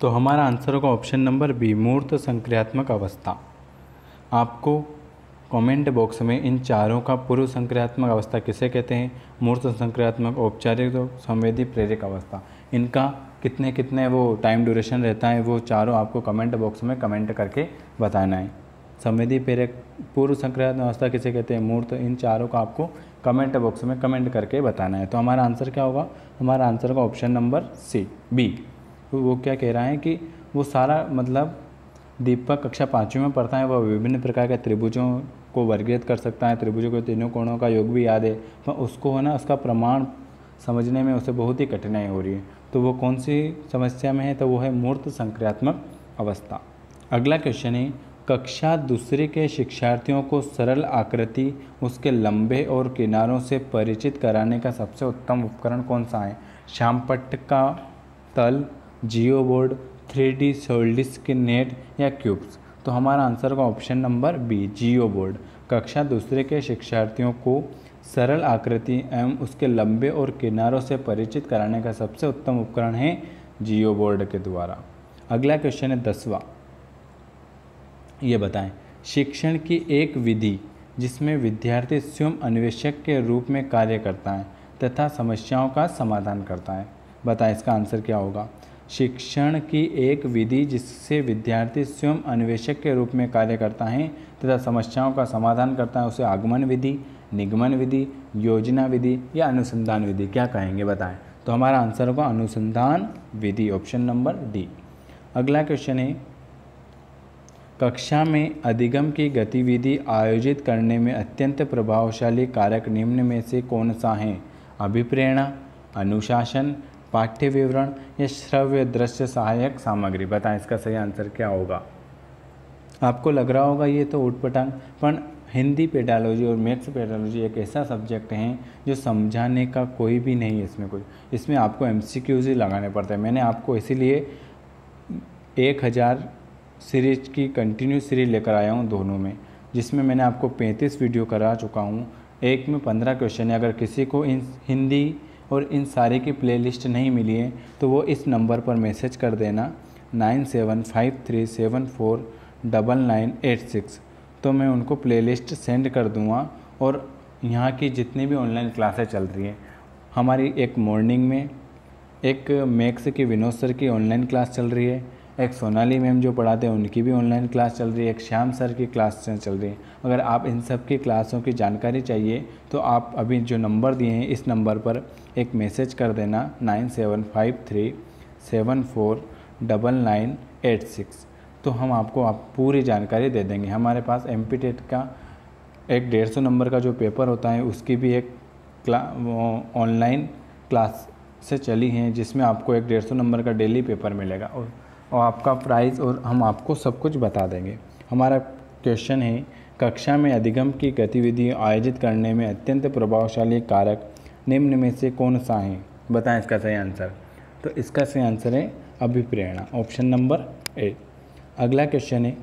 तो हमारा आंसर होगा ऑप्शन नंबर बी मूर्त संक्रियात्मक अवस्था आपको कमेंट बॉक्स में इन चारों का पूर्व संक्रियात्मक अवस्था किसे कहते हैं मूर्त संक्रियात्मक औपचारिक तो संवेदी प्रेरक अवस्था इनका कितने कितने वो टाइम ड्यूरेशन रहता है वो चारों आपको कमेंट बॉक्स में कमेंट करके बताना है संवेदी प्रेरक पूर्व संक्रियात्मक अवस्था किसे कहते हैं मूर्त इन चारों का आपको कमेंट बॉक्स में कमेंट करके बताना है तो हमारा आंसर क्या होगा हमारा आंसर होगा ऑप्शन नंबर सी बी वो क्या कह रहा है कि वो सारा मतलब दीपक कक्षा पाँचवीं में पढ़ता है वह विभिन्न प्रकार के त्रिभुजों को वर्गीकृत कर सकता है त्रिभुजों के तीनों कोणों का योग भी याद है पर तो उसको है ना उसका प्रमाण समझने में उसे बहुत ही कठिनाई हो रही है तो वो कौन सी समस्या में है तो वो है मूर्त संक्रियात्मक अवस्था अगला क्वेश्चन है कक्षा दूसरे के शिक्षार्थियों को सरल आकृति उसके लंबे और किनारों से परिचित कराने का सबसे उत्तम उपकरण कौन सा है श्यामपट्ट का तल geoboard three D solids net या क्यूब्स तो हमारा आंसर का option number B geoboard कक्षा दूसरे के शिक्षार्थियों को सरल आकृति एवं उसके लंबे और किनारों से परिचित कराने का सबसे उत्तम उपकरण है जियो बोर्ड के द्वारा अगला क्वेश्चन है दसवा ये बताएं शिक्षण की एक विधि जिसमें विद्यार्थी स्वयं अन्वेषक के रूप में कार्य करता है तथा समस्याओं का समाधान करता है बताएं इसका आंसर क्या होगा शिक्षण की एक विधि जिससे विद्यार्थी स्वयं अन्वेषक के रूप में कार्य करता है तथा समस्याओं का समाधान करता है उसे आगमन विधि निगमन विधि योजना विधि या अनुसंधान विधि क्या कहेंगे बताएं तो हमारा आंसर होगा अनुसंधान विधि ऑप्शन नंबर डी अगला क्वेश्चन है कक्षा में अधिगम की गतिविधि आयोजित करने में अत्यंत प्रभावशाली कारक निम्न में से कौन सा है अभिप्रेरणा अनुशासन पाठ्य विवरण या श्रव्य दृश्य सहायक सामग्री बताएं इसका सही आंसर क्या होगा आपको लग रहा होगा ये तो उठपटांग पर हिंदी पेडालॉजी और मैथ्स पेडालॉजी एक ऐसा सब्जेक्ट है जो समझाने का कोई भी नहीं है इसमें कुछ इसमें आपको एम ही लगाने पड़ते हैं मैंने आपको इसीलिए एक हज़ार सीरीज की कंटिन्यू सीरीज लेकर आया हूँ दोनों में जिसमें मैंने आपको 35 वीडियो करा चुका हूँ एक में 15 क्वेश्चन है अगर किसी को इन हिंदी और इन सारे की प्लेलिस्ट नहीं मिली है तो वो इस नंबर पर मैसेज कर देना nine seven five three seven four double nine eight six तो मैं उनको प्लेलिस्ट सेंड कर दूँगा और यहाँ की जितनी भी ऑनलाइन क्लासें चल रही हैं हमारी एक मॉर्निंग में एक मैक्स की विनोद सर की ऑनलाइन क्लास चल रही है एक सोनाली मैम जो पढ़ाते हैं उनकी भी ऑनलाइन क्लास चल रही है एक श्याम सर की क्लास चल रही है अगर आप इन सब की क्लासों की जानकारी चाहिए तो आप अभी जो नंबर दिए हैं इस नंबर पर एक मैसेज कर देना nine seven five three seven four double nine eight six तो हम आपको आप पूरी जानकारी दे देंगे हमारे पास एम e का एक डेढ़ सौ नंबर का जो पेपर होता है उसकी भी एक ऑनलाइन क्ला, क्लास से चली हैं जिसमें आपको एक डेढ़ सौ नंबर का डेली पेपर मिलेगा और और आपका प्राइस और हम आपको सब कुछ बता देंगे हमारा क्वेश्चन है कक्षा में अधिगम की गतिविधि आयोजित करने में अत्यंत प्रभावशाली कारक निम्न में से कौन सा है बताएं इसका सही आंसर तो इसका सही आंसर है अभिप्रेरणा ऑप्शन नंबर ए अगला क्वेश्चन है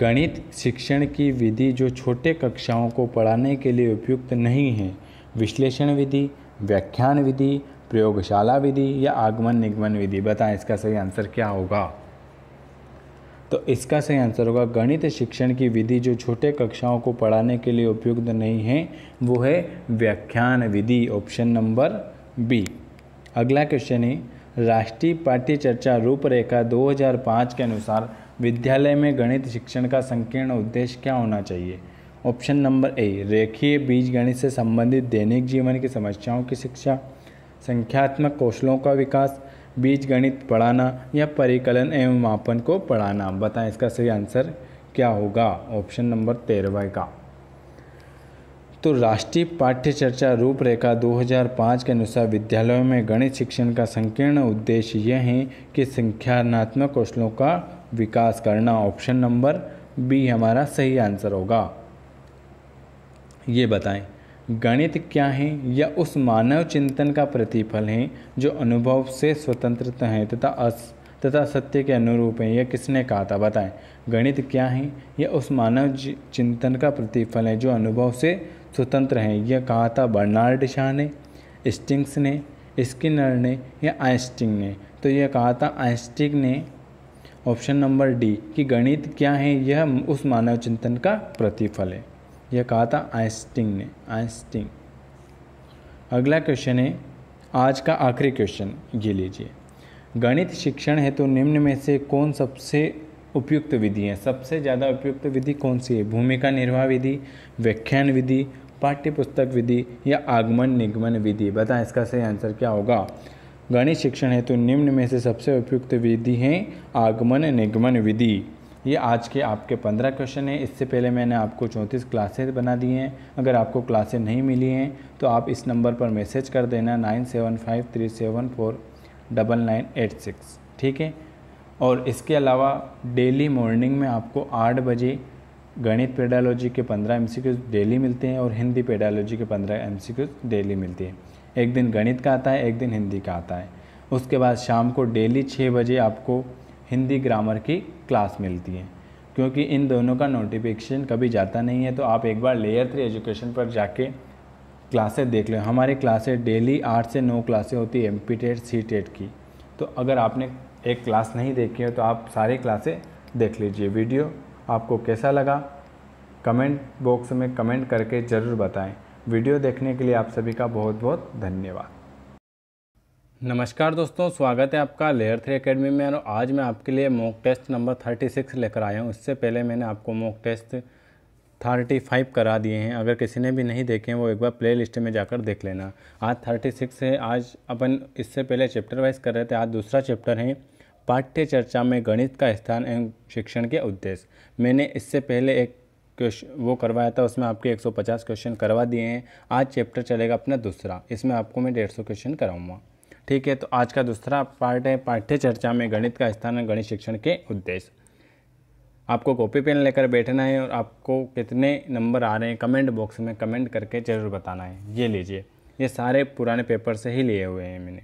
गणित शिक्षण की विधि जो छोटे कक्षाओं को पढ़ाने के लिए उपयुक्त नहीं है विश्लेषण विधि व्याख्यान विधि प्रयोगशाला विधि या आगमन निगमन विधि बताएं इसका सही आंसर क्या होगा तो इसका सही आंसर होगा गणित शिक्षण की विधि जो छोटे कक्षाओं को पढ़ाने के लिए उपयुक्त नहीं है वो है व्याख्यान विधि ऑप्शन नंबर बी अगला क्वेश्चन है राष्ट्रीय पाठ्य चर्चा रूपरेखा 2005 के अनुसार विद्यालय में गणित शिक्षण का संकीर्ण उद्देश्य क्या होना चाहिए ऑप्शन नंबर ए रेखीय बीज गणित से संबंधित दैनिक जीवन की समस्याओं की शिक्षा संख्यात्मक कौशलों का विकास बीज गणित पढ़ाना या परिकलन एवं मापन को पढ़ाना बताएं इसका सही आंसर क्या होगा ऑप्शन नंबर तेरहवा का तो राष्ट्रीय पाठ्य चर्चा रूपरेखा 2005 के अनुसार विद्यालयों में गणित शिक्षण का संकीर्ण उद्देश्य यह है कि संख्यात्मक कौशलों का विकास करना ऑप्शन नंबर बी हमारा सही आंसर होगा ये बताएं गणित क्या है या उस मानव चिंतन का प्रतिफल है जो अनुभव से स्वतंत्रता हैं तथा अस तथा सत्य के अनुरूप हैं यह किसने कहा था बताएं गणित क्या है यह उस मानव चिंतन का प्रतिफल है जो अनुभव से स्वतंत्र हैं यह कहा था बर्नार्ड शाह ने स्टिंग्स ने स्किनर ने या आइंस्टिंग ने तो यह कहा था आइंस्टिंग ने ऑप्शन नंबर डी कि गणित क्या है यह उस मानव चिंतन का प्रतिफल है यह कहा था आइंस्टिंग ने आइंस्टिंग अगला क्वेश्चन है आज का आखिरी क्वेश्चन ये लीजिए गणित शिक्षण है तो निम्न में से कौन सबसे उपयुक्त विधि है सबसे ज़्यादा उपयुक्त विधि कौन सी है भूमिका निर्वाह विधि व्याख्यान विधि पाठ्य पुस्तक विधि या आगमन निगमन विधि बताएं इसका सही आंसर क्या होगा गणित शिक्षण है तो निम्न में से सबसे उपयुक्त विधि है आगमन निगमन विधि ये आज के आपके पंद्रह क्वेश्चन हैं इससे पहले मैंने आपको चौंतीस क्लासेज बना दी हैं अगर आपको क्लासेस नहीं मिली हैं तो आप इस नंबर पर मैसेज कर देना nine seven five three seven four double nine eight six ठीक है और इसके अलावा डेली मॉर्निंग में आपको आठ बजे गणित पेडालॉजी के पंद्रह एम डेली मिलते हैं और हिंदी पेडालॉजी के पंद्रह एम डेली मिलते हैं एक दिन गणित का आता है एक दिन हिंदी का आता है उसके बाद शाम को डेली छः बजे आपको हिंदी ग्रामर की क्लास मिलती है क्योंकि इन दोनों का नोटिफिकेशन कभी जाता नहीं है तो आप एक बार लेयर थ्री एजुकेशन पर जाके क्लासेस देख लें हमारे क्लासेस डेली आठ से नौ क्लासें होती है M P TET C TET की तो अगर आपने एक क्लास नहीं देखी हो तो आप सारी क्लासेस देख लीजिए वीडियो आपको कैसा लगा कमेंट बॉक्स में कमेंट करके ज़रूर बताएं वीडियो देखने के लिए आप सभी का बहुत बहुत धन्यवाद नमस्कार दोस्तों स्वागत है आपका लेयर थ्री एकेडमी में और आज मैं आपके लिए mock test number thirty six लेकर आया हूँ इससे पहले मैंने आपको मॉक टेस्ट थर्टी फाइव करा दिए हैं अगर किसी ने भी नहीं देखे हैं वो एक बार प्ले लिस्ट में जाकर देख लेना आज थर्टी सिक्स है आज अपन इससे पहले चैप्टर वाइज कर रहे थे आज दूसरा चैप्टर है पाठ्य चर्चा में गणित का स्थान एवं शिक्षण के उद्देश्य मैंने इससे पहले एक क्वेश्चन वो करवाया था उसमें आपके 150 क्वेश्चन करवा दिए हैं आज चैप्टर चलेगा अपना दूसरा इसमें आपको मैं 150 क्वेश्चन कराऊंगा ठीक है तो आज का दूसरा पार्ट है पाठ्य चर्चा में गणित का स्थान है गणित शिक्षण के उद्देश्य आपको कॉपी पेन लेकर बैठना है और आपको कितने नंबर आ रहे हैं कमेंट बॉक्स में कमेंट करके ज़रूर बताना है ये लीजिए ये सारे पुराने पेपर से ही लिए हुए हैं मैंने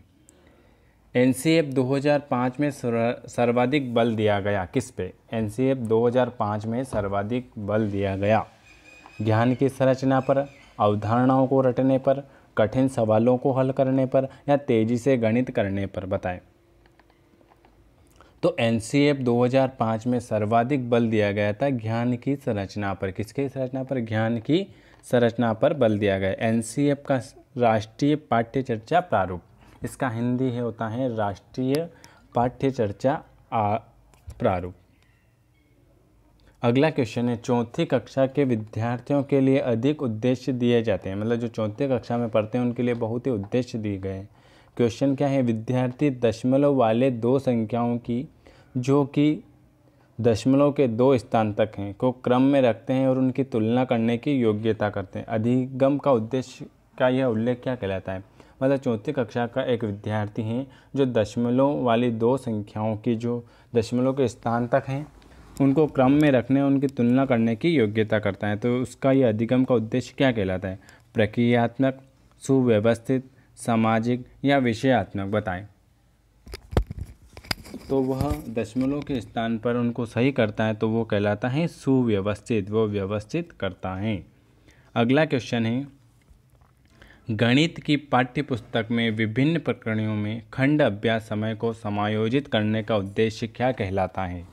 एन सी एफ दो हज़ार पाँच में सर्वाधिक बल दिया गया किस पे एन सी एफ दो हज़ार पाँच में सर्वाधिक बल दिया गया ज्ञान की संरचना पर अवधारणाओं को रटने पर कठिन सवालों को हल करने पर या तेज़ी से गणित करने पर बताएं तो एन 2005 में सर्वाधिक बल दिया गया था ज्ञान की संरचना पर किसके संरचना पर ज्ञान की संरचना पर बल दिया गया एन का राष्ट्रीय पाठ्य चर्चा प्रारूप इसका हिंदी है होता है राष्ट्रीय पाठ्य चर्चा प्रारूप अगला क्वेश्चन है चौथी कक्षा के विद्यार्थियों के लिए अधिक उद्देश्य दिए जाते हैं मतलब जो चौथी कक्षा में पढ़ते हैं उनके लिए बहुत ही उद्देश्य दिए गए हैं क्वेश्चन क्या है विद्यार्थी दशमलव वाले दो संख्याओं की जो कि दशमलव के दो स्थान तक हैं को क्रम में रखते हैं और उनकी तुलना करने की योग्यता करते हैं अधिगम का उद्देश्य का यह उल्लेख क्या कहलाता है मतलब चौथी कक्षा का एक विद्यार्थी हैं जो दशमलव वाली दो संख्याओं की जो दशमलव के स्थान तक हैं उनको क्रम में रखने और उनकी तुलना करने की योग्यता करता है तो उसका यह अधिगम का उद्देश्य क्या कहलाता है प्रक्रियात्मक सुव्यवस्थित सामाजिक या विषयात्मक बताएं तो वह दशमलव के स्थान पर उनको सही करता है तो वो कहलाता है सुव्यवस्थित वो व्यवस्थित करता है अगला क्वेश्चन है गणित की पाठ्य पुस्तक में विभिन्न प्रकरणों में खंड अभ्यास समय को समायोजित करने का उद्देश्य क्या कहलाता है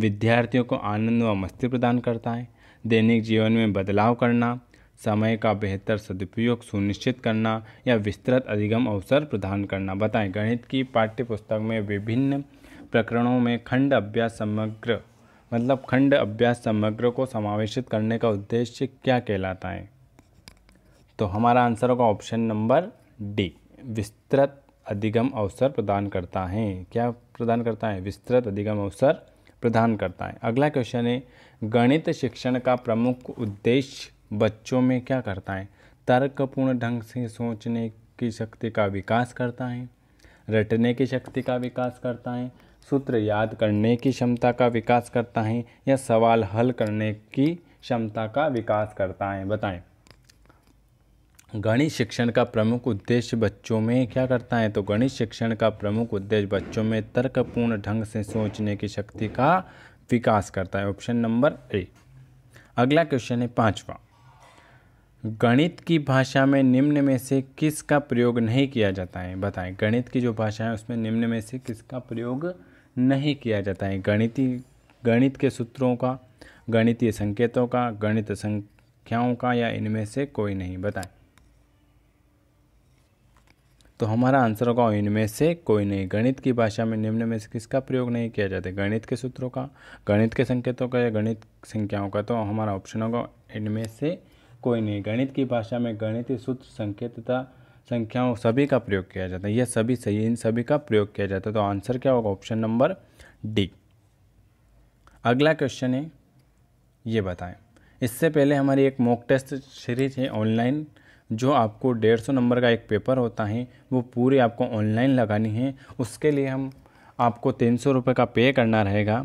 विद्यार्थियों को आनंद व मस्ती प्रदान करता है दैनिक जीवन में बदलाव करना समय का बेहतर सदुपयोग सुनिश्चित करना या विस्तृत अधिगम अवसर प्रदान करना बताएं गणित की पाठ्य पुस्तक में विभिन्न प्रकरणों में खंड अभ्यास समग्र मतलब खंड अभ्यास समग्र को समावेशित करने का उद्देश्य क्या कहलाता है तो हमारा आंसर होगा ऑप्शन नंबर डी विस्तृत अधिगम अवसर प्रदान करता है क्या प्रदान करता है विस्तृत अधिगम अवसर प्रदान करता है अगला क्वेश्चन है गणित शिक्षण का प्रमुख उद्देश्य बच्चों में क्या करता है तर्कपूर्ण ढंग से सोचने की शक्ति का विकास करता है रटने की शक्ति का विकास करता है सूत्र याद करने की क्षमता का विकास करता है या सवाल हल करने की क्षमता का विकास करता है बताएं गणित शिक्षण का प्रमुख उद्देश्य बच्चों में क्या करता है तो गणित शिक्षण का प्रमुख उद्देश्य बच्चों में तर्कपूर्ण ढंग से सोचने की शक्ति का विकास करता है ऑप्शन नंबर ए अगला क्वेश्चन है पांचवा गणित की भाषा में निम्न में से किसका प्रयोग नहीं किया जाता है बताएं गणित की जो भाषा है उसमें निम्न में से किसका प्रयोग नहीं किया जाता है गणित गणित के सूत्रों का गणितीय संकेतों का गणित संख्याओं का या इनमें से कोई नहीं बताएं तो हमारा आंसर होगा इनमें से कोई नहीं गणित की भाषा में निम्न में से किसका प्रयोग नहीं किया जाता गणित के सूत्रों का गणित के संकेतों का या गणित संख्याओं का तो हमारा ऑप्शन होगा इनमें से कोई नहीं गणित की भाषा में गणित सूत्र संकेत तथा संख्याओं सभी का प्रयोग किया जाता है यह सभी सही इन सभी का प्रयोग किया जाता है तो आंसर क्या होगा ऑप्शन नंबर डी अगला क्वेश्चन है ये बताएं इससे पहले हमारी एक मॉक टेस्ट सीरीज है ऑनलाइन जो आपको डेढ़ सौ नंबर का एक पेपर होता है वो पूरे आपको ऑनलाइन लगानी है उसके लिए हम आपको तीन सौ रुपये का पे करना रहेगा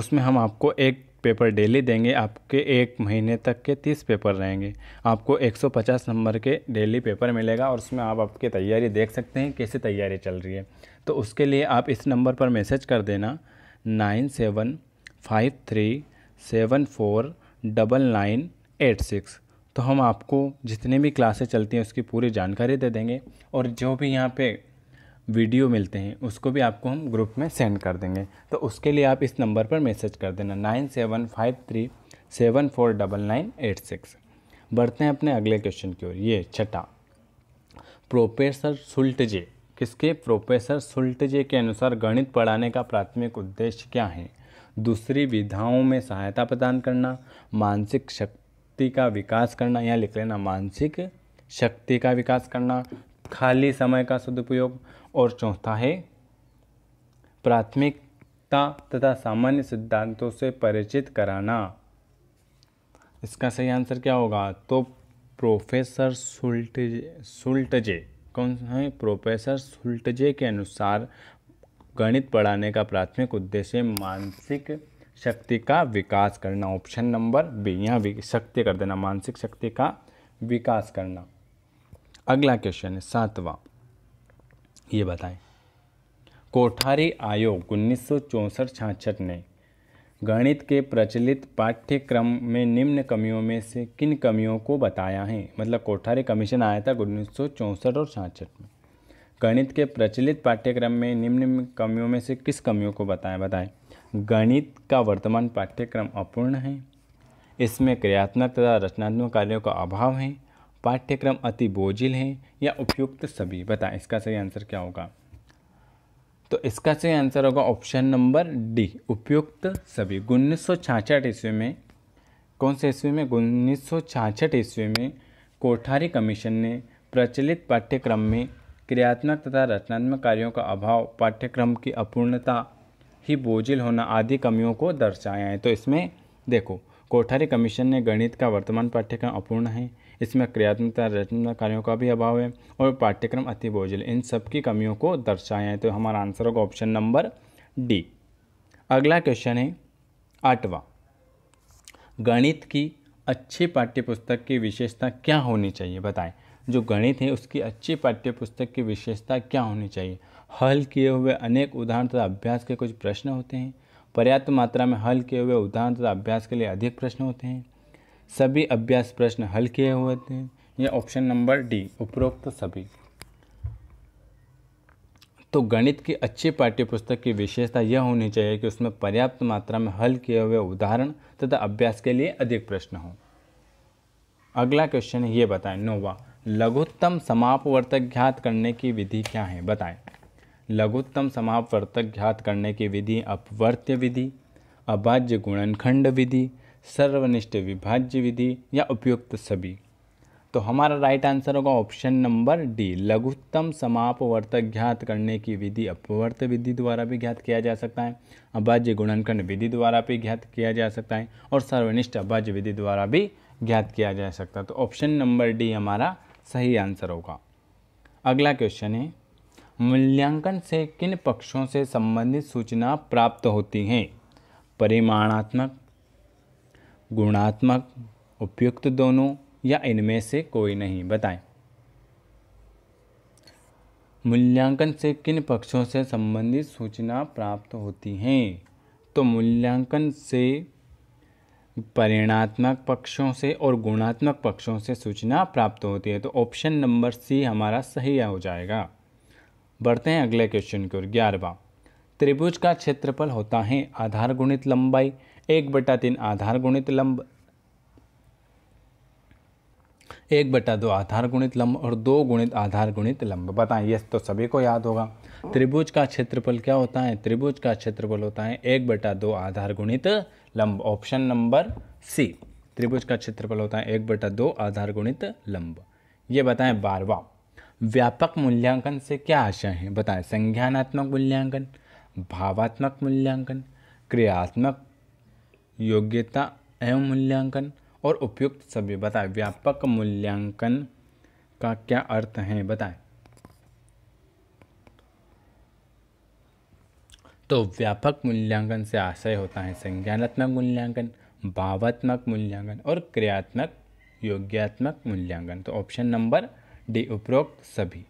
उसमें हम आपको एक पेपर डेली देंगे आपके एक महीने तक के तीस पेपर रहेंगे आपको एक सौ पचास नंबर के डेली पेपर मिलेगा और उसमें आप आपकी तैयारी देख सकते हैं कैसे तैयारी चल रही है तो उसके लिए आप इस नंबर पर मैसेज कर देना nine seven five three seven four double nine eight six तो हम आपको जितने भी क्लासेस चलती हैं उसकी पूरी जानकारी दे देंगे और जो भी यहाँ पे वीडियो मिलते हैं उसको भी आपको हम ग्रुप में सेंड कर देंगे तो उसके लिए आप इस नंबर पर मैसेज कर देना nine seven five three seven four double nine eight six बढ़ते हैं अपने अगले क्वेश्चन की ओर ये छठा प्रोफेसर सुल्टजे किसके प्रोफेसर सुल्टजे के अनुसार गणित पढ़ाने का प्राथमिक उद्देश्य क्या है दूसरी विधाओं में सहायता प्रदान करना मानसिक शक्ति शक्ति का विकास करना यहाँ लिख लेना मानसिक शक्ति का विकास करना खाली समय का सदुपयोग और चौथा है प्राथमिकता तथा सामान्य सिद्धांतों से परिचित कराना इसका सही आंसर क्या होगा तो प्रोफेसर सुल्टजे सुल्टजे कौन है प्रोफेसर सुल्टजे के अनुसार गणित पढ़ाने का प्राथमिक उद्देश्य मानसिक शक्ति का विकास करना ऑप्शन नंबर बी यहाँ शक्ति कर देना मानसिक शक्ति का विकास करना अगला क्वेश्चन है सातवां ये बताएं कोठारी आयोग उन्नीस सौ चौंसठ ने गणित के प्रचलित पाठ्यक्रम में निम्न कमियों में से किन कमियों को बताया है मतलब कोठारी कमीशन आया था उन्नीस और छाछठ में गणित के प्रचलित पाठ्यक्रम में निम्न कमियों में से किस कमियों को बताएं बताएं गणित का वर्तमान पाठ्यक्रम अपूर्ण है इसमें क्रियात्मक तथा रचनात्मक कार्यों का अभाव है पाठ्यक्रम अति बोझिल है या उपयुक्त सभी बताएं इसका सही आंसर क्या होगा तो इसका सही आंसर होगा ऑप्शन नंबर डी उपयुक्त सभी उन्नीस सौ ईस्वी में कौन से ईस्वी में उन्नीस सौ ईस्वी में कोठारी कमीशन ने प्रचलित पाठ्यक्रम में क्रियात्मक तथा रचनात्मक कार्यों का अभाव पाठ्यक्रम की अपूर्णता ही बोझिल होना आदि कमियों को दर्शाया है तो इसमें देखो कोठारी कमीशन ने गणित का वर्तमान पाठ्यक्रम अपूर्ण है इसमें क्रियात्मकता रचना कार्यों का भी अभाव है और पाठ्यक्रम अति बोझिल इन सब की कमियों को दर्शाया है तो हमारा आंसर होगा ऑप्शन नंबर डी अगला क्वेश्चन है आठवा गणित की अच्छी पाठ्यपुस्तक की विशेषता क्या होनी चाहिए बताएं जो गणित है उसकी अच्छी पाठ्य पुस्तक की विशेषता क्या होनी चाहिए हल किए हुए अनेक उदाहरण तथा अभ्यास के कुछ प्रश्न होते हैं पर्याप्त मात्रा में हल किए हुए उदाहरण तथा अभ्यास के लिए अधिक प्रश्न होते हैं सभी अभ्यास प्रश्न हल किए हुए होते हैं यह ऑप्शन नंबर डी उपरोक्त सभी तो गणित की अच्छी पाठ्यपुस्तक की विशेषता यह होनी चाहिए कि उसमें पर्याप्त मात्रा में हल किए हुए उदाहरण तथा अभ्यास के लिए अधिक प्रश्न हों अगला क्वेश्चन है ये बताएं नोवा लघुत्तम समापवर्तक ज्ञात करने की विधि क्या है बताएं लघुत्तम समापवर्तक ज्ञात करने की विधि अपवर्त्य विधि अभाज्य गुणनखंड विधि सर्वनिष्ठ विभाज्य विधि या उपयुक्त सभी तो हमारा राइट आंसर होगा ऑप्शन नंबर डी लघुत्तम समापवर्तक ज्ञात करने की विधि अपवर्त विधि द्वारा भी ज्ञात किया जा सकता है अभाज्य गुणनखंड विधि द्वारा भी ज्ञात किया जा सकता है और सर्वनिष्ठ अभाज्य विधि द्वारा भी ज्ञात किया जा सकता है तो ऑप्शन नंबर डी हमारा सही आंसर होगा अगला क्वेश्चन है मूल्यांकन से किन पक्षों से संबंधित सूचना प्राप्त होती हैं परिमाणात्मक गुणात्मक उपयुक्त दोनों या इनमें से कोई नहीं बताएं मूल्यांकन से किन पक्षों से संबंधित सूचना प्राप्त होती हैं तो मूल्यांकन से परिणात्मक पक्षों से और गुणात्मक पक्षों से सूचना प्राप्त होती है तो ऑप्शन नंबर सी हमारा सही हो जाएगा बढ़ते हैं अगले क्वेश्चन की ओर ग्यारहवा त्रिभुज का क्षेत्रफल होता है आधार गुणित लंबाई एक बटा तीन आधार गुणित लंब एक बटा दो आधार गुणित लंब और दो गुणित आधार गुणित लंब बताएं यह तो सभी को याद होगा त्रिभुज का क्षेत्रफल क्या होता है त्रिभुज का क्षेत्रफल होता है एक बटा दो आधार गुणित लंब ऑप्शन नंबर सी त्रिभुज का क्षेत्रफल होता है एक बटा दो आधार गुणित लंब ये बताएं बारवा व्यापक मूल्यांकन से क्या आशय है बताएं संज्ञानात्मक मूल्यांकन भावात्मक मूल्यांकन क्रियात्मक योग्यता एवं मूल्यांकन और उपयुक्त सभी बताएं व्यापक मूल्यांकन का क्या अर्थ है बताएं तो व्यापक मूल्यांकन से आशय होता है संज्ञानात्मक मूल्यांकन भावात्मक मूल्यांकन और क्रियात्मक योग्यात्मक मूल्यांकन तो ऑप्शन नंबर डी उपरोक्त सभी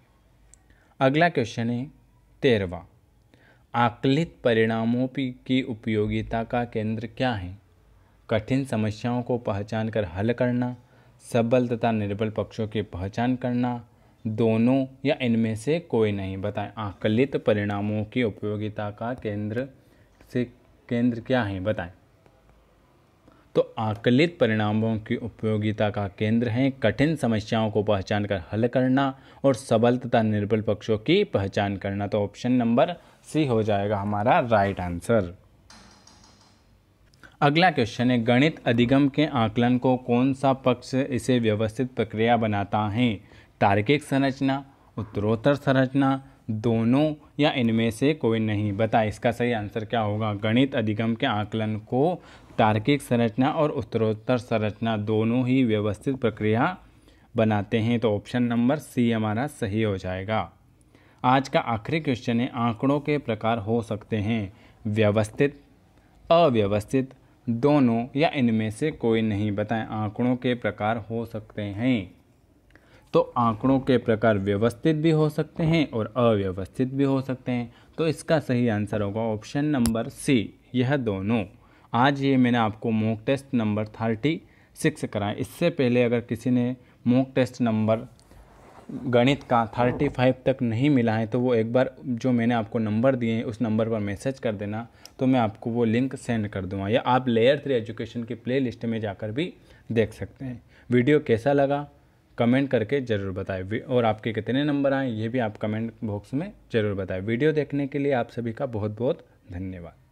अगला क्वेश्चन है तेरवा आकलित परिणामों की उपयोगिता का केंद्र क्या है कठिन समस्याओं को पहचान कर हल करना सबल तथा निर्बल पक्षों की पहचान करना दोनों या इनमें से कोई नहीं बताएं आकलित परिणामों की उपयोगिता का केंद्र से केंद्र क्या है बताएं तो आकलित परिणामों की उपयोगिता का केंद्र है कठिन समस्याओं को पहचान कर हल करना और सबल तथा निर्बल पक्षों की पहचान करना तो ऑप्शन नंबर सी हो जाएगा हमारा राइट आंसर अगला क्वेश्चन है गणित अधिगम के आकलन को कौन सा पक्ष इसे व्यवस्थित प्रक्रिया बनाता है तार्किक संरचना उत्तरोत्तर संरचना दोनों या इनमें से कोई नहीं बता इसका सही आंसर क्या होगा गणित अधिगम के आकलन को तार्किक संरचना और उत्तरोत्तर संरचना दोनों ही व्यवस्थित प्रक्रिया बनाते हैं तो ऑप्शन नंबर सी हमारा सही हो जाएगा आज का आखिरी क्वेश्चन है आंकड़ों के प्रकार हो सकते हैं व्यवस्थित अव्यवस्थित दोनों या इनमें से कोई नहीं बताएं आंकड़ों के प्रकार हो सकते हैं तो आंकड़ों के प्रकार व्यवस्थित भी हो सकते हैं और अव्यवस्थित भी हो सकते हैं तो इसका सही आंसर होगा ऑप्शन नंबर सी यह दोनों आज ये मैंने आपको mock test number thirty six कराया इससे पहले अगर किसी ने मॉक टेस्ट नंबर गणित का थर्टी फाइव तक नहीं मिला है तो वो एक बार जो मैंने आपको नंबर दिए हैं उस नंबर पर मैसेज कर देना तो मैं आपको वो लिंक सेंड कर दूंगा या आप लेयर थ्री एजुकेशन की प्ले लिस्ट में जाकर भी देख सकते हैं वीडियो कैसा लगा कमेंट करके ज़रूर बताएं और आपके कितने नंबर आए ये भी आप कमेंट बॉक्स में ज़रूर बताएं वीडियो देखने के लिए आप सभी का बहुत बहुत धन्यवाद